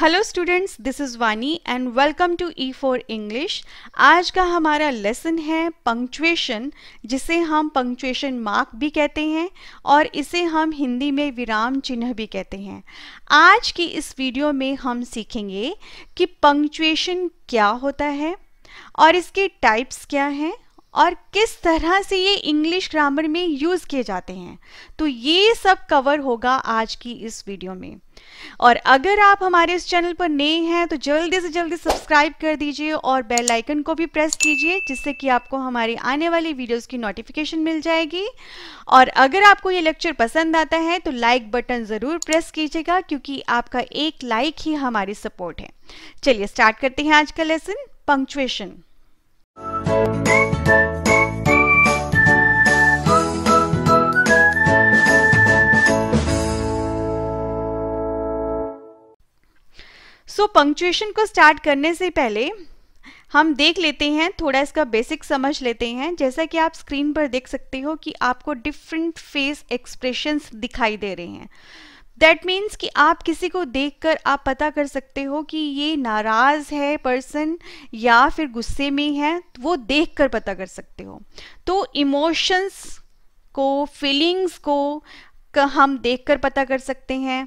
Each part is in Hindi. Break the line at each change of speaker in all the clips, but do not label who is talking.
Hello students this is Vani and welcome to E for English आज का हमारा लेसन है पंक्चुएशन जिसे हम पंक्चुएशन मार्क भी कहते हैं और इसे हम हिंदी में विराम चिन्ह भी कहते हैं आज की इस वीडियो में हम सीखेंगे कि पंक्चुएशन क्या होता है और इसके टाइप्स क्या हैं और किस तरह से ये इंग्लिश ग्रामर में यूज़ किए जाते हैं तो ये सब कवर होगा आज की इस वीडियो में और अगर आप हमारे इस चैनल पर नए हैं तो जल्दी से जल्दी सब्सक्राइब कर दीजिए और बेल आइकन को भी प्रेस कीजिए जिससे कि आपको हमारी आने वाली वीडियोस की नोटिफिकेशन मिल जाएगी और अगर आपको ये लेक्चर पसंद आता है तो लाइक बटन ज़रूर प्रेस कीजिएगा क्योंकि आपका एक लाइक ही हमारी सपोर्ट है चलिए स्टार्ट करते हैं आज का lesson punctuation so so, punctuation को स्टार्ट करने से पहले हम देख लेते हैं थोड़ा इसका बेसिक समझ लेते हैं जैसा कि आप स्क्रीन पर देख सकते हो कि आपको डिफरेंट फेस एक्सप्रेशंस दिखाई दे रहे हैं दैट मीन्स कि आप किसी को देखकर आप पता कर सकते हो कि ये नाराज़ है पर्सन या फिर गुस्से में है तो वो देख कर पता कर सकते हो तो इमोशंस को फीलिंग्स को हम देखकर पता कर सकते हैं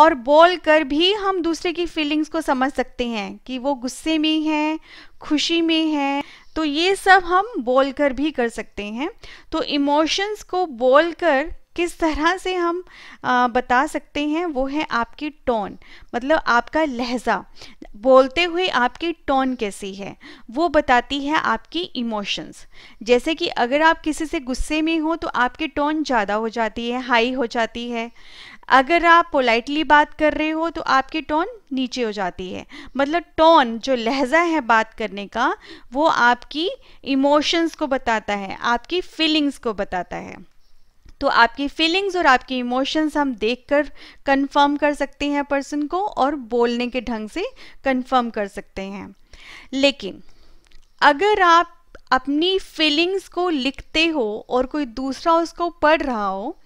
और बोल कर भी हम दूसरे की फीलिंग्स को समझ सकते हैं कि वो गुस्से में है खुशी में है तो ये सब हम बोल कर भी कर सकते हैं तो इमोशंस को बोल कर किस तरह से हम आ, बता सकते हैं वो है आपकी टोन मतलब आपका लहजा बोलते हुए आपकी टोन कैसी है वो बताती है आपकी इमोशंस जैसे कि अगर आप किसी से गुस्से में हो तो आपकी टोन ज़्यादा हो जाती है हाई हो जाती है अगर आप पोलाइटली बात कर रहे हो तो आपकी टोन नीचे हो जाती है मतलब टोन जो लहजा है बात करने का वो आपकी इमोशंस को बताता है आपकी फीलिंग्स को बताता है तो आपकी फीलिंग्स और आपकी इमोशंस हम देखकर कंफर्म कर सकते हैं पर्सन को और बोलने के ढंग से कंफर्म कर सकते हैं लेकिन अगर आप अपनी फीलिंग्स को लिखते हो और कोई दूसरा उसको पढ़ रहा हो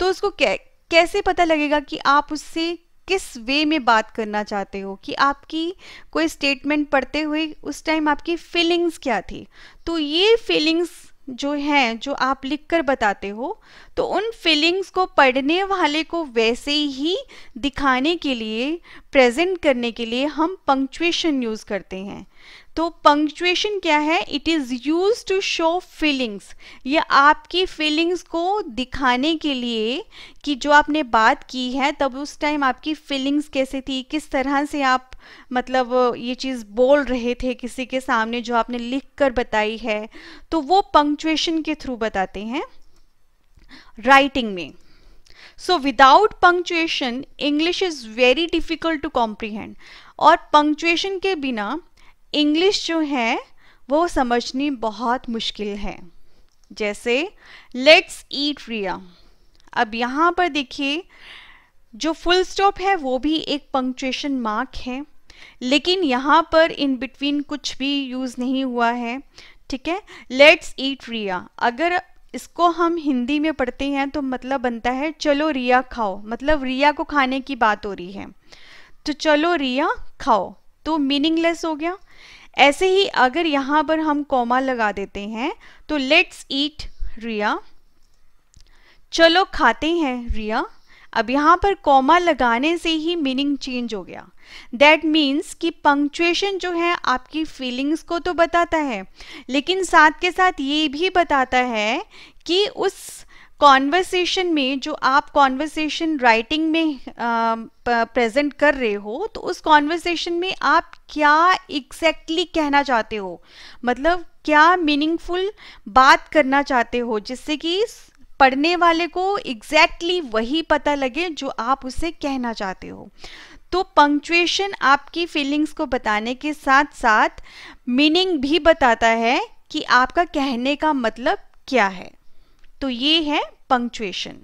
तो उसको कै, कैसे पता लगेगा कि आप उससे किस वे में बात करना चाहते हो कि आपकी कोई स्टेटमेंट पढ़ते हुए उस टाइम आपकी फीलिंग्स क्या थी तो ये फीलिंग्स जो हैं जो आप लिख कर बताते हो तो उन फीलिंग्स को पढ़ने वाले को वैसे ही दिखाने के लिए प्रेजेंट करने के लिए हम पंक्चुएशन यूज़ करते हैं तो पंक्चुएशन क्या है it is use to show feelings ये आपकी फीलिंग्स को दिखाने के लिए कि जो आपने बात की है तब उस टाइम आपकी फीलिंग्स कैसे थी किस तरह से आप मतलब ये चीज़ बोल रहे थे किसी के सामने जो आपने लिख कर बताई है तो वो पंक्चुएशन के थ्रू बताते हैं राइटिंग में so without punctuation English is very difficult to comprehend और पंक्चुएशन के बिना इंग्लिश जो है वो समझनी बहुत मुश्किल है जैसे लेट्स ईट रिया अब यहाँ पर देखिए जो फुल स्टॉप है वो भी एक पंक्चुएशन मार्क है लेकिन यहाँ पर इन बिटवीन कुछ भी यूज़ नहीं हुआ है ठीक है लेट्स ईट रिया अगर इसको हम हिंदी में पढ़ते हैं तो मतलब बनता है चलो रिया खाओ मतलब रिया को खाने की बात हो रही है तो चलो रिया खाओ तो मीनिंगलेस हो गया ऐसे ही अगर यहाँ पर हम कॉमा लगा देते हैं तो लेट्स ईट रिया चलो खाते हैं रिया अब यहाँ पर कॉमा लगाने से ही मीनिंग चेंज हो गया दैट मीन्स कि पंक्चुएशन जो है आपकी फीलिंग्स को तो बताता है लेकिन साथ के साथ ये भी बताता है कि उस कॉन्वर्सेशन में जो आप कॉन्वर्सेशन राइटिंग में प्रेजेंट कर रहे हो तो उस कॉन्वर्सेशन में आप क्या एग्जैक्टली exactly कहना चाहते हो मतलब क्या मीनिंगफुल बात करना चाहते हो जिससे कि पढ़ने वाले को एग्जैक्टली exactly वही पता लगे जो आप उसे कहना चाहते हो तो पंक्चुएशन आपकी फीलिंग्स को बताने के साथ साथ मीनिंग भी बताता है कि आपका कहने का मतलब क्या है तो ये है पंक्चुएशन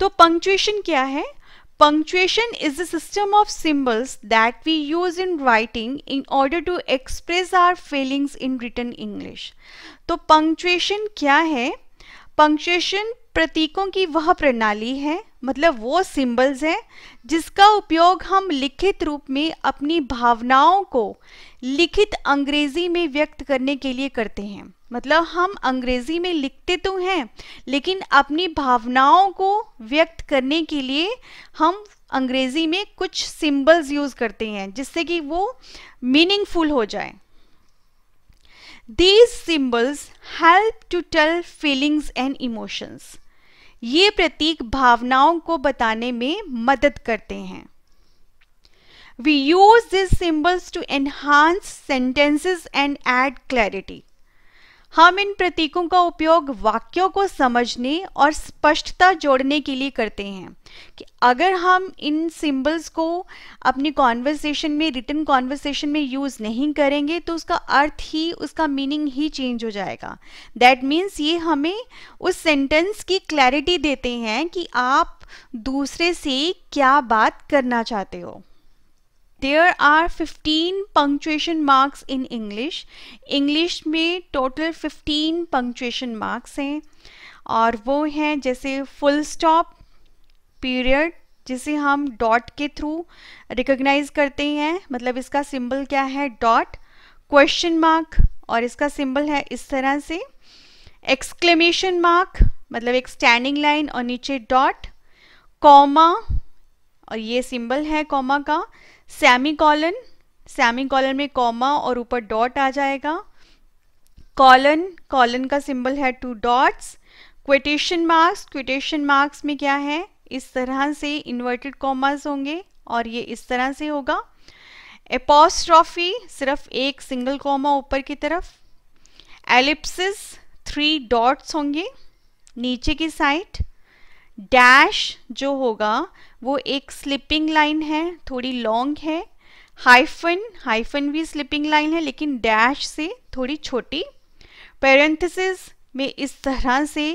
तो पंक्चुएशन क्या है punctuation is the system of symbols that we use in writing in order to express our feelings in written English तो पंक्चुएशन क्या है पंक्चुएशन प्रतीकों की वह प्रणाली है मतलब वो सिंबल्स हैं जिसका उपयोग हम लिखित रूप में अपनी भावनाओं को लिखित अंग्रेजी में व्यक्त करने के लिए करते हैं मतलब हम अंग्रेजी में लिखते तो हैं लेकिन अपनी भावनाओं को व्यक्त करने के लिए हम अंग्रेजी में कुछ सिंबल्स यूज करते हैं जिससे कि वो मीनिंगफुल हो जाए these symbols help to tell feelings and emotions ये प्रतीक भावनाओं को बताने में मदद करते हैं we use this symbols to enhance sentences and add clarity हम इन प्रतीकों का उपयोग वाक्यों को समझने और स्पष्टता जोड़ने के लिए करते हैं कि अगर हम इन सिंबल्स को अपनी कॉन्वर्सेशन में रिटर्न कॉन्वर्सेशन में यूज़ नहीं करेंगे तो उसका अर्थ ही उसका मीनिंग ही चेंज हो जाएगा दैट मीन्स ये हमें उस सेंटेंस की क्लैरिटी देते हैं कि आप दूसरे से क्या बात करना चाहते हो there are 15 punctuation marks in English English में टोटल 15 पंक्चुएशन मार्क्स हैं और वो हैं जैसे फुल स्टॉप पीरियड जिसे हम डॉट के थ्रू रिकग्नाइज करते हैं मतलब इसका सिंबल क्या है डॉट क्वेश्चन मार्क और इसका सिंबल है इस तरह से एक्सक्लेमेशन मार्क मतलब एक स्टैंडिंग लाइन और नीचे डॉट कॉमा और ये सिंबल है कॉमा का सेमी कॉलन सेमी कॉलन में कॉमा और ऊपर डॉट आ जाएगा कॉलन कॉलन का सिंबल है two dots quotation marks quotation marks में क्या है इस तरह से इन्वर्टेड कॉमास होंगे और ये इस तरह से होगा एपोस्ट्रॉफी सिर्फ एक सिंगल कॉमा ऊपर की तरफ एलिप्सिस थ्री डॉट्स होंगे नीचे की साइड डैश जो होगा वो एक स्लिपिंग लाइन है थोड़ी लॉन्ग है हाइफन हाइफन भी स्लिपिंग लाइन है लेकिन डैश से थोड़ी छोटी पेरेंथिस में इस तरह से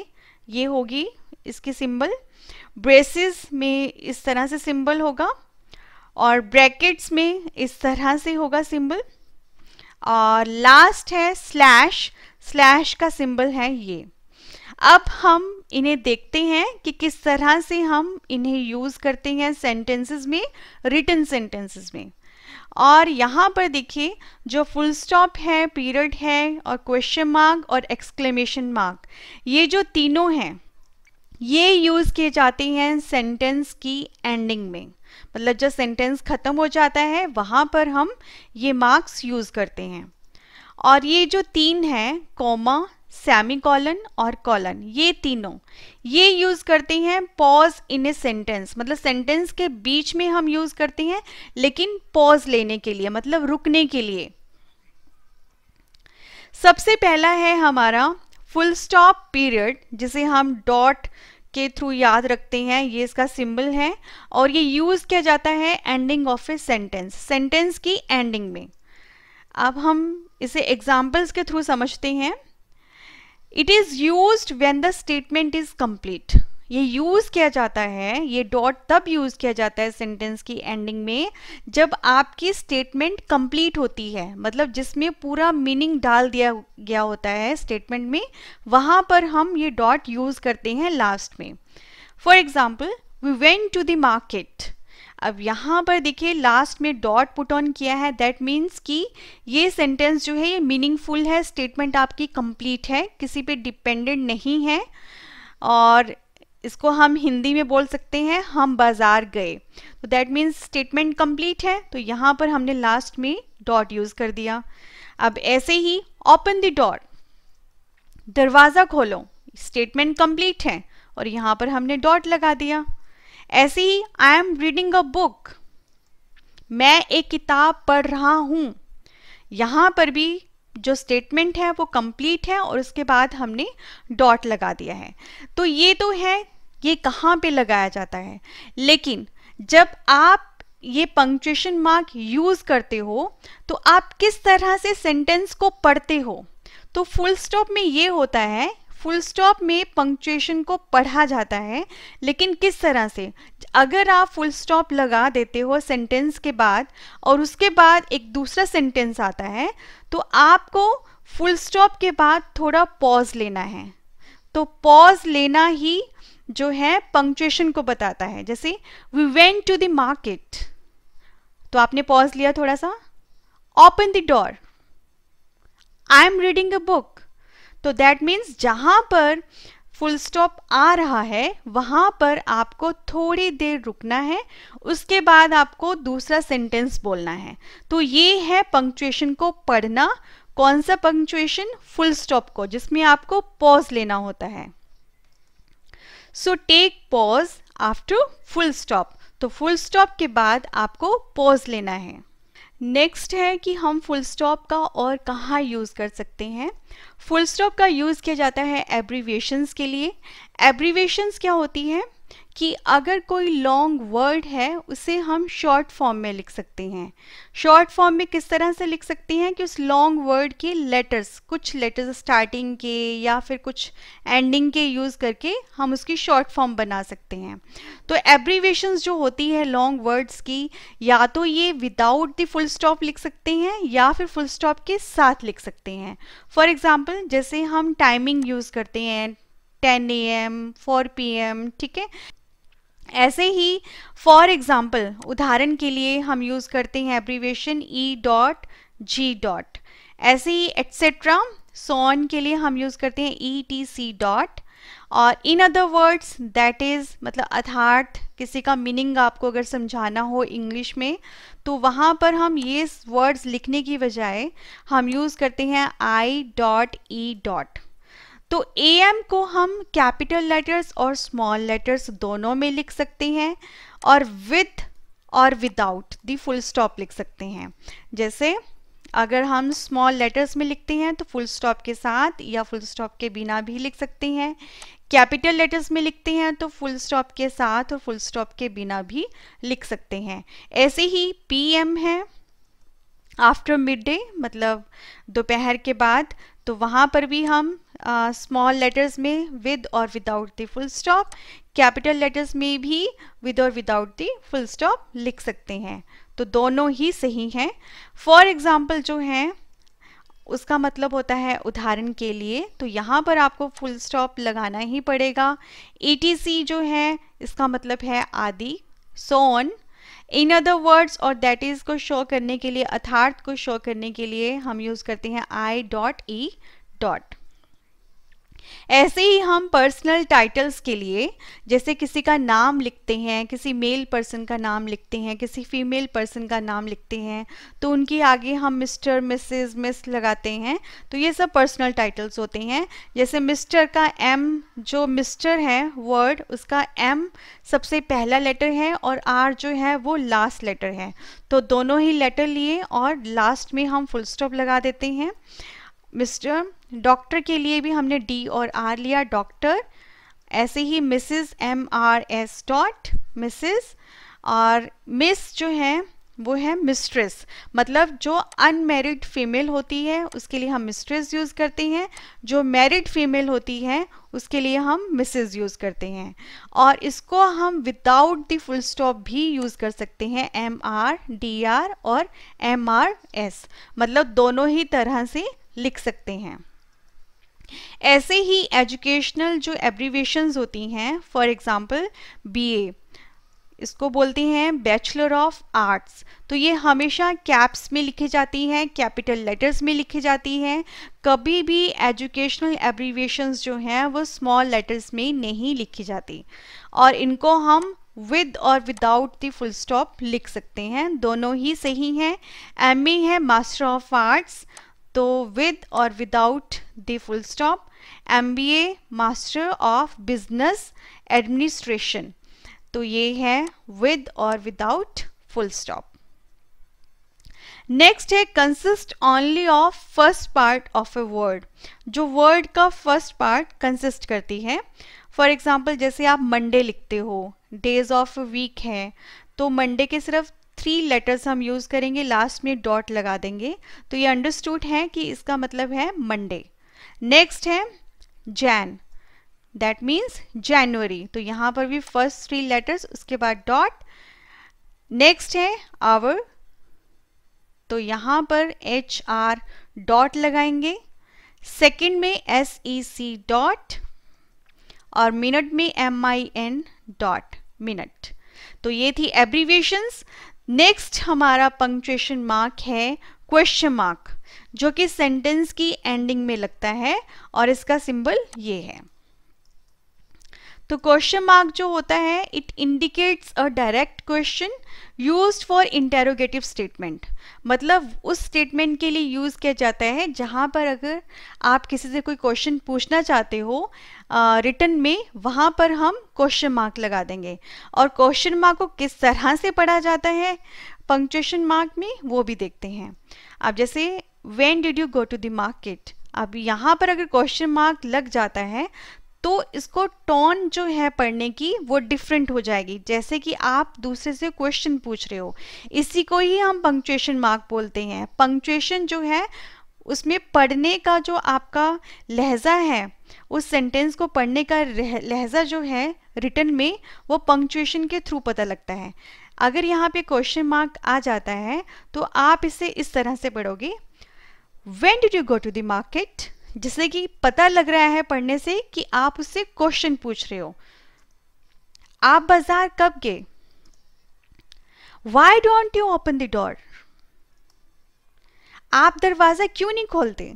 ये होगी इसकी सिंबल ब्रेसिस में इस तरह से सिंबल होगा और ब्रैकेट्स में इस तरह से होगा सिंबल और लास्ट है स्लैश स्लैश का सिंबल है ये अब हम इन्हें देखते हैं कि किस तरह से हम इन्हें यूज़ करते हैं सेंटेंसेस में रिटर्न सेंटेंसेस में और यहाँ पर देखिए जो फुल स्टॉप है पीरियड है और क्वेश्चन मार्क और एक्सक्लेमेशन मार्क ये जो तीनों हैं ये यूज़ किए जाते हैं सेंटेंस की एंडिंग में मतलब जब सेंटेंस ख़त्म हो जाता है वहाँ पर हम ये मार्क्स यूज़ करते हैं और ये जो तीन हैं कॉमा सेमी कॉलन और कॉलन ये तीनों ये यूज करते हैं पॉज इन ए सेंटेंस मतलब सेंटेंस के बीच में हम यूज करते हैं लेकिन पॉज लेने के लिए मतलब रुकने के लिए सबसे पहला है हमारा फुल स्टॉप पीरियड जिसे हम डॉट के थ्रू याद रखते हैं ये इसका सिंबल है और ये यूज किया जाता है ending of a sentence sentence की एंडिंग में अब हम इसे एग्जाम्पल्स के थ्रू समझते हैं it is use when the statement is complete ये यूज किया जाता है ये डॉट तब यूज किया जाता है सेंटेंस की एंडिंग में जब आपकी स्टेटमेंट कंप्लीट होती है मतलब जिसमें पूरा मीनिंग डाल दिया गया होता है स्टेटमेंट में वहां पर हम ये डॉट यूज करते हैं लास्ट में for example we went to the market अब यहाँ पर देखिए लास्ट में डॉट पुट ऑन किया है दैट मीन्स कि ये सेंटेंस जो है ये मीनिंगफुल है स्टेटमेंट आपकी कंप्लीट है किसी पे डिपेंडेंट नहीं है और इसको हम हिंदी में बोल सकते हैं हम बाज़ार गए तो दैट मीन्स स्टेटमेंट कंप्लीट है तो यहाँ पर हमने लास्ट में डॉट यूज़ कर दिया अब ऐसे ही ओपन द डॉट दरवाज़ा खोलो स्टेटमेंट कंप्लीट है और यहाँ पर हमने डॉट लगा दिया ऐसे ही I am reading a book मैं एक किताब पढ़ रहा हूँ यहाँ पर भी जो स्टेटमेंट है वो कंप्लीट है और उसके बाद हमने डॉट लगा दिया है तो ये तो है ये कहाँ पे लगाया जाता है लेकिन जब आप ये पंक्चुएशन मार्क यूज करते हो तो आप किस तरह से सेंटेंस को पढ़ते हो तो फुल स्टॉप में ये होता है फुल स्टॉप में पंक्चुएशन को पढ़ा जाता है लेकिन किस तरह से अगर आप फुल स्टॉप लगा देते हो सेंटेंस के बाद और उसके बाद एक दूसरा सेंटेंस आता है तो आपको फुल स्टॉप के बाद थोड़ा पॉज लेना है तो पॉज लेना ही जो है पंक्चुएशन को बताता है जैसे we went to the market तो आपने पॉज लिया थोड़ा सा open the door I am reading a book तो दैट मीन्स जहाँ पर फुल स्टॉप आ रहा है वहाँ पर आपको थोड़ी देर रुकना है उसके बाद आपको दूसरा सेंटेंस बोलना है तो ये है पंक्चुएशन को पढ़ना कौन सा पंक्चुएशन फुल स्टॉप को जिसमें आपको पॉज लेना होता है so take pause after full stop तो फुल स्टॉप के बाद आपको पॉज लेना है नेक्स्ट है कि हम फुल स्टॉप का और कहाँ यूज़ कर सकते हैं फुल स्टॉप का यूज़ किया जाता है एब्रीविएशंस के लिए एब्रीविएशंस क्या होती हैं कि अगर कोई लॉन्ग वर्ड है उसे हम शॉर्ट फॉर्म में लिख सकते हैं शॉर्ट फॉर्म में किस तरह से लिख सकते हैं कि उस लॉन्ग वर्ड के लेटर्स कुछ लेटर्स स्टार्टिंग के या फिर कुछ एंडिंग के यूज़ करके हम उसकी शॉर्ट फॉर्म बना सकते हैं तो एब्रीवेशन जो होती है लॉन्ग वर्ड्स की या तो ये विदाउट द फुल स्टॉप लिख सकते हैं या फिर फुल स्टॉप के साथ लिख सकते हैं फॉर एग्ज़ाम्पल जैसे हम टाइमिंग यूज़ करते हैं 10 ए एम 4 पी एम ठीक है ऐसे ही फॉर एग्जाम्पल उदाहरण के लिए हम यूज़ करते हैं abbreviation E dot G dot ऐसे ही एट्सेट्रा सोन के लिए हम यूज़ करते हैं ई टी सी डॉट और in other words that is मतलब अर्थार्थ किसी का मीनिंग आपको अगर समझाना हो इंग्लिश में तो वहाँ पर हम ये वर्ड्स लिखने की बजाय हम यूज़ करते हैं आई डॉट ई डॉट तो ए को हम कैपिटल लेटर्स और स्मॉल लेटर्स दोनों में लिख सकते हैं और विथ और विदाउट दी फुल स्टॉप लिख सकते हैं जैसे अगर हम स्मॉल लेटर्स में लिखते हैं तो फुल स्टॉप के साथ या फुल स्टॉप के बिना भी लिख सकते हैं कैपिटल लेटर्स में लिखते हैं तो फुल स्टॉप के साथ और फुल स्टॉप के बिना भी लिख सकते हैं ऐसे ही पीएम है आफ्टर मिड डे मतलब दोपहर के बाद तो वहाँ पर भी हम स्मॉल लेटर्स में विद और without the full stop capital letters में भी विद और विदाउट द फुल स्टॉप लिख सकते हैं तो दोनों ही सही हैं फॉर एग्जाम्पल जो हैं उसका मतलब होता है उदाहरण के लिए तो यहाँ पर आपको फुल स्टॉप लगाना ही पड़ेगा ई जो है इसका मतलब है आदि सोन इन अदर वर्ड्स और दैट इज़ को शो करने के लिए अर्थार्थ को शो करने के लिए हम यूज़ करते हैं आई डॉट ई डॉट ऐसे ही हम पर्सनल टाइटल्स के लिए जैसे किसी का नाम लिखते हैं किसी मेल पर्सन का नाम लिखते हैं किसी फीमेल पर्सन का नाम लिखते हैं तो उनके आगे हम मिस्टर मिसेस मिस लगाते हैं तो ये सब पर्सनल टाइटल्स होते हैं जैसे मिस्टर का एम जो मिस्टर है वर्ड उसका एम सबसे पहला लेटर है और आर जो है वो लास्ट लेटर है तो दोनों ही लेटर लिए और लास्ट में हम फुल स्टॉप लगा देते हैं मिस्टर डॉक्टर के लिए भी हमने डी और आर लिया डॉक्टर ऐसे ही Mrs M R S dot Mrs और मिस जो है वो है मिस्ट्रेस मतलब जो अनमेरिड फीमेल होती है उसके लिए हम मिस्ट्रेस यूज़ करते हैं जो मैरिड फीमेल होती है उसके लिए हम मिसेज यूज़ करते हैं और इसको हम विदाउट द फुल स्टॉप भी यूज़ कर सकते हैं एम आर डी आर और एम आर एस मतलब दोनों ही तरह से लिख सकते हैं ऐसे ही एजुकेशनल जो एब्रीवेशंस होती हैं फॉर एग्ज़ाम्पल बीए इसको बोलते हैं बैचलर ऑफ आर्ट्स तो ये हमेशा कैप्स में लिखी जाती हैं कैपिटल लेटर्स में लिखी जाती हैं कभी भी एजुकेशनल एब्रीवेशंस जो हैं वो स्मॉल लेटर्स में नहीं लिखी जाती और इनको हम विद और विदाउट द फुल स्टॉप लिख सकते हैं दोनों ही सही हैं एम है मास्टर ऑफ आर्ट्स तो विद और without the full stop M B A master of business administration तो ये है विद और विदाउट फुल स्टॉप नेक्स्ट है consist only of first part of a word जो वर्ड का फर्स्ट पार्ट कंसिस्ट करती है फॉर एग्जाम्पल जैसे आप मंडे लिखते हो डेज ऑफ वीक है तो मंडे के सिर्फ थ्री लेटर्स हम यूज़ करेंगे लास्ट में डॉट लगा देंगे तो ये अंडरस्टूड है कि इसका मतलब है मंडे नेक्स्ट है जैन दैट मीन्स जनवरी तो यहाँ पर भी फर्स्ट थ्री लेटर्स उसके बाद डॉट नेक्स्ट है आवर तो यहाँ पर एच आर डॉट लगाएंगे सेकेंड में एस ई सी डॉट और मिनट में M I N dot minute तो ये थी एब्रीवेशंस नेक्स्ट हमारा पंक्चुएशन मार्क है क्वेश्चन मार्क जो कि सेंटेंस की एंडिंग में लगता है और इसका सिंबल ये है तो क्वेश्चन मार्क जो होता है it indicates a direct question use for interrogative statement मतलब उस स्टेटमेंट के लिए यूज़ किया जाता है जहाँ पर अगर आप किसी से कोई क्वेश्चन पूछना चाहते हो रिटर्न uh, में वहाँ पर हम क्वेश्चन मार्क लगा देंगे और क्वेश्चन मार्क को किस तरह से पढ़ा जाता है पंक्चुएशन मार्क में वो भी देखते हैं अब जैसे when did you go to the market अब यहाँ पर अगर क्वेश्चन मार्क लग जाता है तो इसको टोन जो है पढ़ने की वो डिफरेंट हो जाएगी जैसे कि आप दूसरे से क्वेश्चन पूछ रहे हो इसी को ही हम पंक्चुएशन मार्क बोलते हैं पंक्चुएशन जो है उसमें पढ़ने का जो आपका लहजा है उस सेंटेंस को पढ़ने का लहजा जो है रिटर्न में वो पंक्चुएशन के थ्रू पता लगता है अगर यहाँ पे क्वेश्चन मार्क आ जाता है तो आप इसे इस तरह से पढ़ोगे when did you go to the market जिससे कि पता लग रहा है पढ़ने से कि आप उससे क्वेश्चन पूछ रहे हो आप बाजार कब गए why don't you open the door आप दरवाजा क्यों नहीं खोलते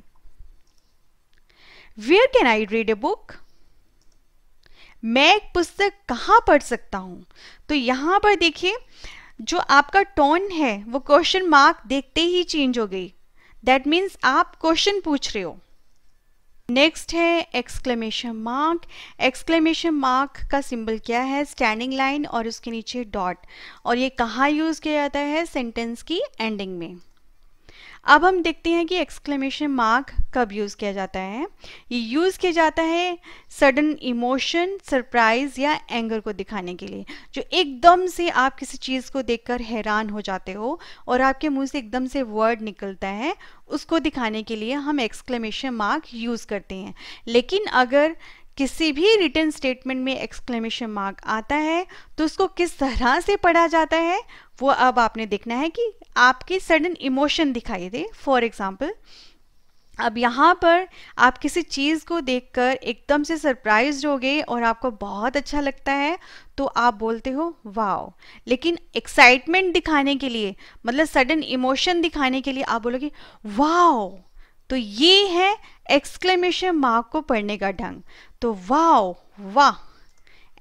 where can I read a book मैं एक पुस्तक कहां पढ़ सकता हूं तो यहां पर देखिए जो आपका टोन है वो क्वेश्चन मार्क देखते ही चेंज हो गई दैट मीन्स आप क्वेश्चन पूछ रहे हो नेक्स्ट है एक्सक्लेमेशन मार्क एक्सक्लेमेशन मार्क का सिंबल क्या है स्टैंडिंग लाइन और उसके नीचे डॉट और ये कहाँ यूज़ किया जाता है सेंटेंस की एंडिंग में अब हम देखते हैं कि एक्सक्लेमेशन मार्क कब यूज़ किया जाता है ये यूज़ किया जाता है सडन इमोशन सरप्राइज या एंगर को दिखाने के लिए जो एकदम से आप किसी चीज़ को देखकर हैरान हो जाते हो और आपके मुंह से एकदम से वर्ड निकलता है उसको दिखाने के लिए हम एक्सक्लेमेशन मार्क यूज़ करते हैं लेकिन अगर किसी भी रिटर्न स्टेटमेंट में एक्सक्लेमेशन मार्क आता है तो उसको किस तरह से पढ़ा जाता है वो अब आपने देखना है कि आपकी सडन इमोशन दिखाई दे फॉर एग्जाम्पल अब यहाँ पर आप किसी चीज़ को देखकर एकदम से सरप्राइज हो गए और आपको बहुत अच्छा लगता है तो आप बोलते हो वाओ लेकिन एक्साइटमेंट दिखाने के लिए मतलब सडन इमोशन दिखाने के लिए आप बोलोगे वाओ तो ये है एक्सक्लेमेशन मार्क को पढ़ने का ढंग तो वाह वाह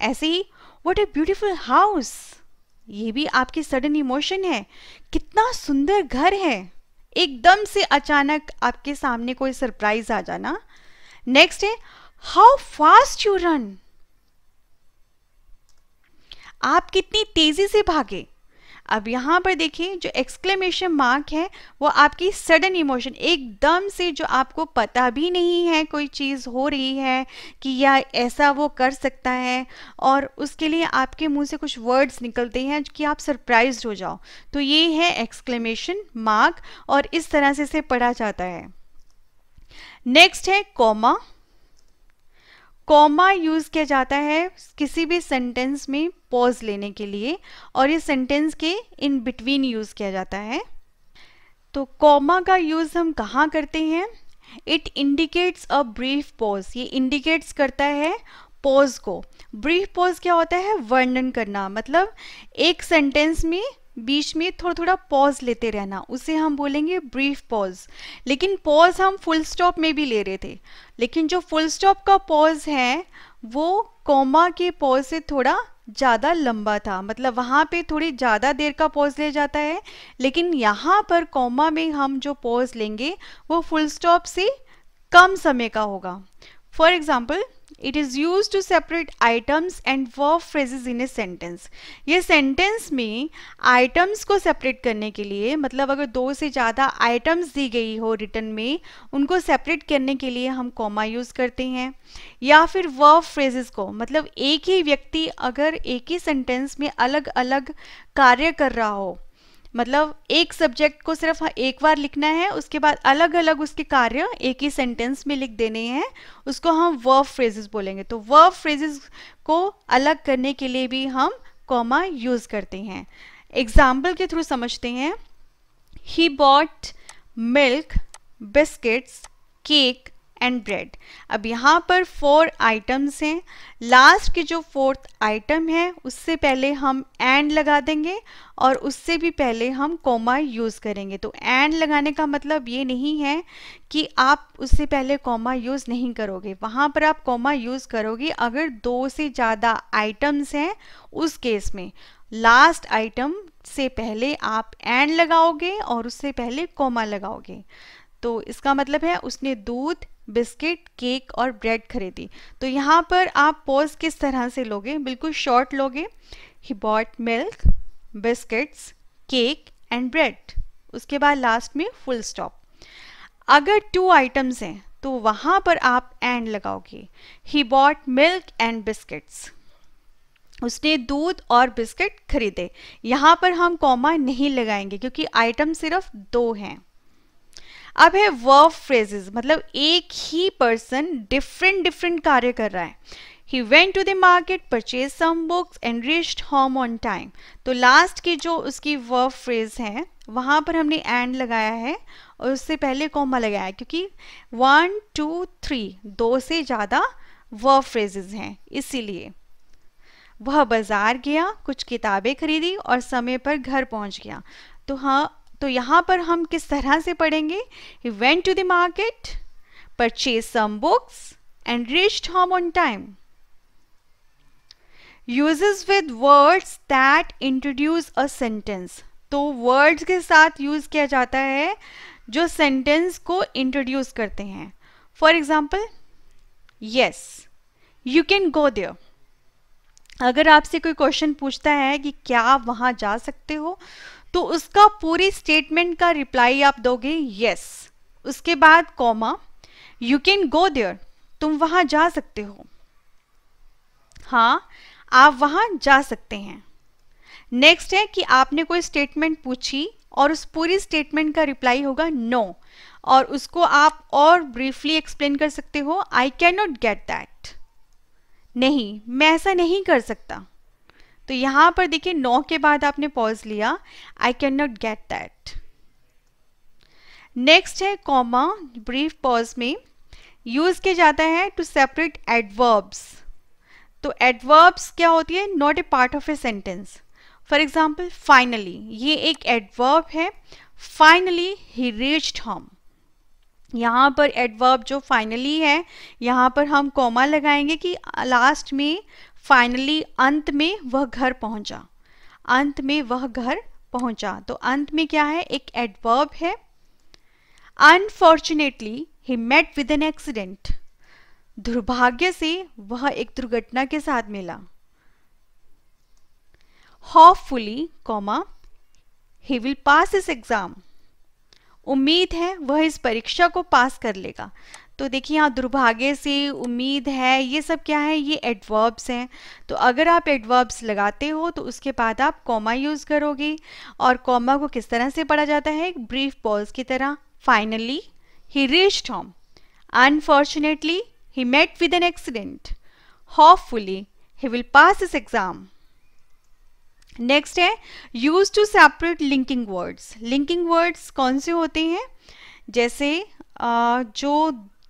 ऐसे ही वट ए ब्यूटिफुल हाउस ये भी आपकी सडन इमोशन है कितना सुंदर घर है एकदम से अचानक आपके सामने कोई सरप्राइज आ जाना नेक्स्ट है हाउ फास्ट यू रन आप कितनी तेजी से भागे अब यहाँ पर देखिए जो एक्सक्लेमेशन मार्क है वो आपकी सडन इमोशन एकदम से जो आपको पता भी नहीं है कोई चीज़ हो रही है कि या ऐसा वो कर सकता है और उसके लिए आपके मुंह से कुछ वर्ड्स निकलते हैं कि आप सरप्राइज हो जाओ तो ये है एक्सक्लेमेशन मार्क और इस तरह से इसे पढ़ा जाता है नेक्स्ट है कॉमा कॉमा यूज़ किया जाता है किसी भी सेंटेंस में पॉज लेने के लिए और ये सेंटेंस के इन बिटवीन यूज़ किया जाता है तो कॉमा का यूज़ हम कहाँ करते हैं it indicates a brief pause ये इंडिकेट्स करता है पॉज को ब्रीफ पॉज क्या होता है वर्णन करना मतलब एक सेंटेंस में बीच में थोड़ा थोड़ा पॉज लेते रहना उसे हम बोलेंगे ब्रीफ पॉज लेकिन पॉज हम फुल स्टॉप में भी ले रहे थे लेकिन जो फुल स्टॉप का पॉज है वो कॉमा के पॉज से थोड़ा ज़्यादा लंबा था मतलब वहाँ पे थोड़ी ज़्यादा देर का पॉज ले जाता है लेकिन यहाँ पर कॉमा में हम जो पॉज लेंगे वो फुल स्टॉप से कम समय का होगा for example it is use to separate items and verb phrases in a sentence ये सेंटेंस में आइटम्स को सेपरेट करने के लिए मतलब अगर दो से ज़्यादा आइटम्स दी गई हो रिटर्न में उनको सेपरेट करने के लिए हम कॉमा यूज़ करते हैं या फिर वर्ब फ्रेजेस को मतलब एक ही व्यक्ति अगर एक ही सेंटेंस में अलग अलग कार्य कर रहा हो मतलब एक सब्जेक्ट को सिर्फ एक बार लिखना है उसके बाद अलग अलग उसके कार्य एक ही सेंटेंस में लिख देने हैं उसको हम वर्ब फ्रेजेस बोलेंगे तो वर्ब फ्रेजेस को अलग करने के लिए भी हम कॉमा यूज़ करते हैं एग्जाम्पल के थ्रू समझते हैं he bought milk biscuits cake and bread अब यहाँ पर फोर आइटम्स हैं लास्ट के जो फोर्थ आइटम है उससे पहले हम एंड लगा देंगे और उससे भी पहले हम कॉमा यूज़ करेंगे तो एंड लगाने का मतलब ये नहीं है कि आप उससे पहले कॉमा यूज़ नहीं करोगे वहाँ पर आप कॉमा यूज़ करोगे अगर दो से ज़्यादा आइटम्स हैं उस केस में लास्ट आइटम से पहले आप एंड लगाओगे और उससे पहले कॉमा लगाओगे तो इसका मतलब है उसने दूध बिस्किट केक और ब्रेड खरीदी तो यहाँ पर आप पोज किस तरह से लोगे बिल्कुल शॉर्ट लोगे he bought milk biscuits cake and bread उसके बाद लास्ट में फुल स्टॉप अगर टू आइटम्स हैं तो वहाँ पर आप एंड लगाओगे he bought milk and biscuits उसने दूध और बिस्किट खरीदे यहाँ पर हम कॉमा नहीं लगाएंगे क्योंकि आइटम सिर्फ दो हैं अब है वर्ब फ्रेजेस मतलब एक ही पर्सन डिफरेंट डिफरेंट कार्य कर रहा है He went to the market purchase some books and reached home on time तो लास्ट की जो उसकी वर्ब फ्रेज है वहाँ पर हमने एंड लगाया है और उससे पहले कॉमा लगाया है क्योंकि वन टू थ्री दो से ज़्यादा वर्ब फ्रेजेस हैं इसीलिए वह बाज़ार गया कुछ किताबें खरीदी और समय पर घर पहुंच गया तो हाँ तो यहां पर हम किस तरह से पढ़ेंगे he went to the market purchase some books and reached home on time uses with words that introduce a sentence तो वर्ड्स के साथ यूज किया जाता है जो सेंटेंस को इंट्रोड्यूस करते हैं for example yes you can go there अगर आपसे कोई क्वेश्चन पूछता है कि क्या आप वहां जा सकते हो तो उसका पूरी स्टेटमेंट का रिप्लाई आप दोगे यस उसके बाद comma you can go there तुम वहां जा सकते हो हाँ आप वहां जा सकते हैं नेक्स्ट है कि आपने कोई स्टेटमेंट पूछी और उस पूरी स्टेटमेंट का रिप्लाई होगा नो no, और उसको आप और ब्रीफली एक्सप्लेन कर सकते हो I can not get that नहीं मैं ऐसा नहीं कर सकता तो यहां पर देखिए नौ के बाद आपने पॉज लिया I can not get that next है कॉमा ब्रीफ पॉज में यूज किया जाता है टू सेपरेट एडवर्ब्स तो एडवर्ब्स क्या होती है not a part of a sentence for example finally ये एक एडवर्ब है फाइनली ही रीच्ड होम यहाँ पर एडवर्ब जो फाइनली है यहाँ पर हम कॉमा लगाएंगे कि लास्ट में फाइनली अंत में वह घर पहुंचा अंत में वह घर पहुंचा तो अंत में क्या है एक एडवर्ब है unfortunately he met with an accident दुर्भाग्य से वह एक दुर्घटना के साथ मिला fully comma he will pass इस एग्जाम उम्मीद है वह इस परीक्षा को पास कर लेगा तो देखिए यहाँ दुर्भाग्य से उम्मीद है ये सब क्या है ये एडवर्ब्स हैं तो अगर आप एडवर्ब्स लगाते हो तो उसके बाद आप कॉमा यूज़ करोगे और कॉमा को किस तरह से पढ़ा जाता है एक ब्रीफ पॉज की तरह finally he reached home unfortunately he met with an accident hopefully he will pass this exam next है use to separate linking words linking words कौन से होते हैं जैसे जो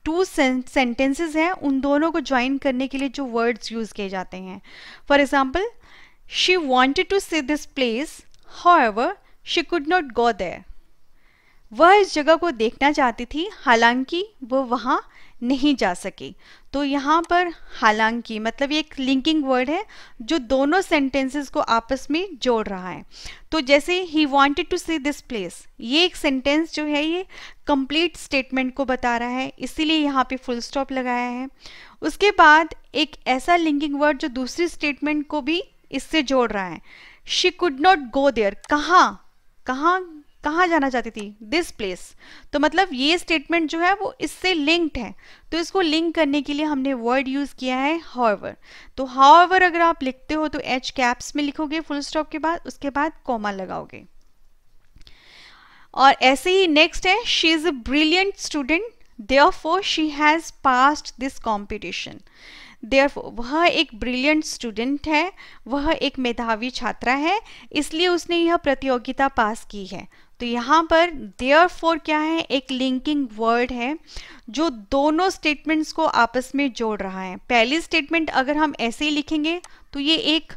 टू सेंटेंसेस हैं उन दोनों को ज्वाइन करने के लिए जो वर्ड्स यूज़ किए जाते हैं for example she wanted to see this place how she could not go there वह इस जगह को देखना चाहती थी हालांकि वह वहां नहीं जा सके तो यहाँ पर हालांकि मतलब ये एक लिंकिंग वर्ड है जो दोनों सेंटेंसेस को आपस में जोड़ रहा है तो जैसे ही wanted to see this place ये एक सेंटेंस जो है ये कंप्लीट स्टेटमेंट को बता रहा है इसीलिए यहाँ पे फुल स्टॉप लगाया है उसके बाद एक ऐसा लिंकिंग वर्ड जो दूसरी स्टेटमेंट को भी इससे जोड़ रहा है she could not go there कहाँ कहाँ कहाँ जाना चाहती थी दिस प्लेस तो मतलब ये स्टेटमेंट जो है वो इससे लिंक्ड है तो इसको लिंक करने के लिए हमने वर्ड यूज़ किया है हावर तो हावर अगर आप लिखते हो तो एच कैप्स में लिखोगे फुल स्टॉप के बाद उसके बाद कॉमा लगाओगे और ऐसे ही नेक्स्ट है she is a brilliant student therefore she has passed this competition therefore वह एक ब्रिलियंट स्टूडेंट है वह एक मेधावी छात्रा है इसलिए उसने यह प्रतियोगिता पास की है तो यहाँ पर देयर फोर क्या है एक लिंकिंग वर्ड है जो दोनों स्टेटमेंट्स को आपस में जोड़ रहा है पहली स्टेटमेंट अगर हम ऐसे ही लिखेंगे तो ये एक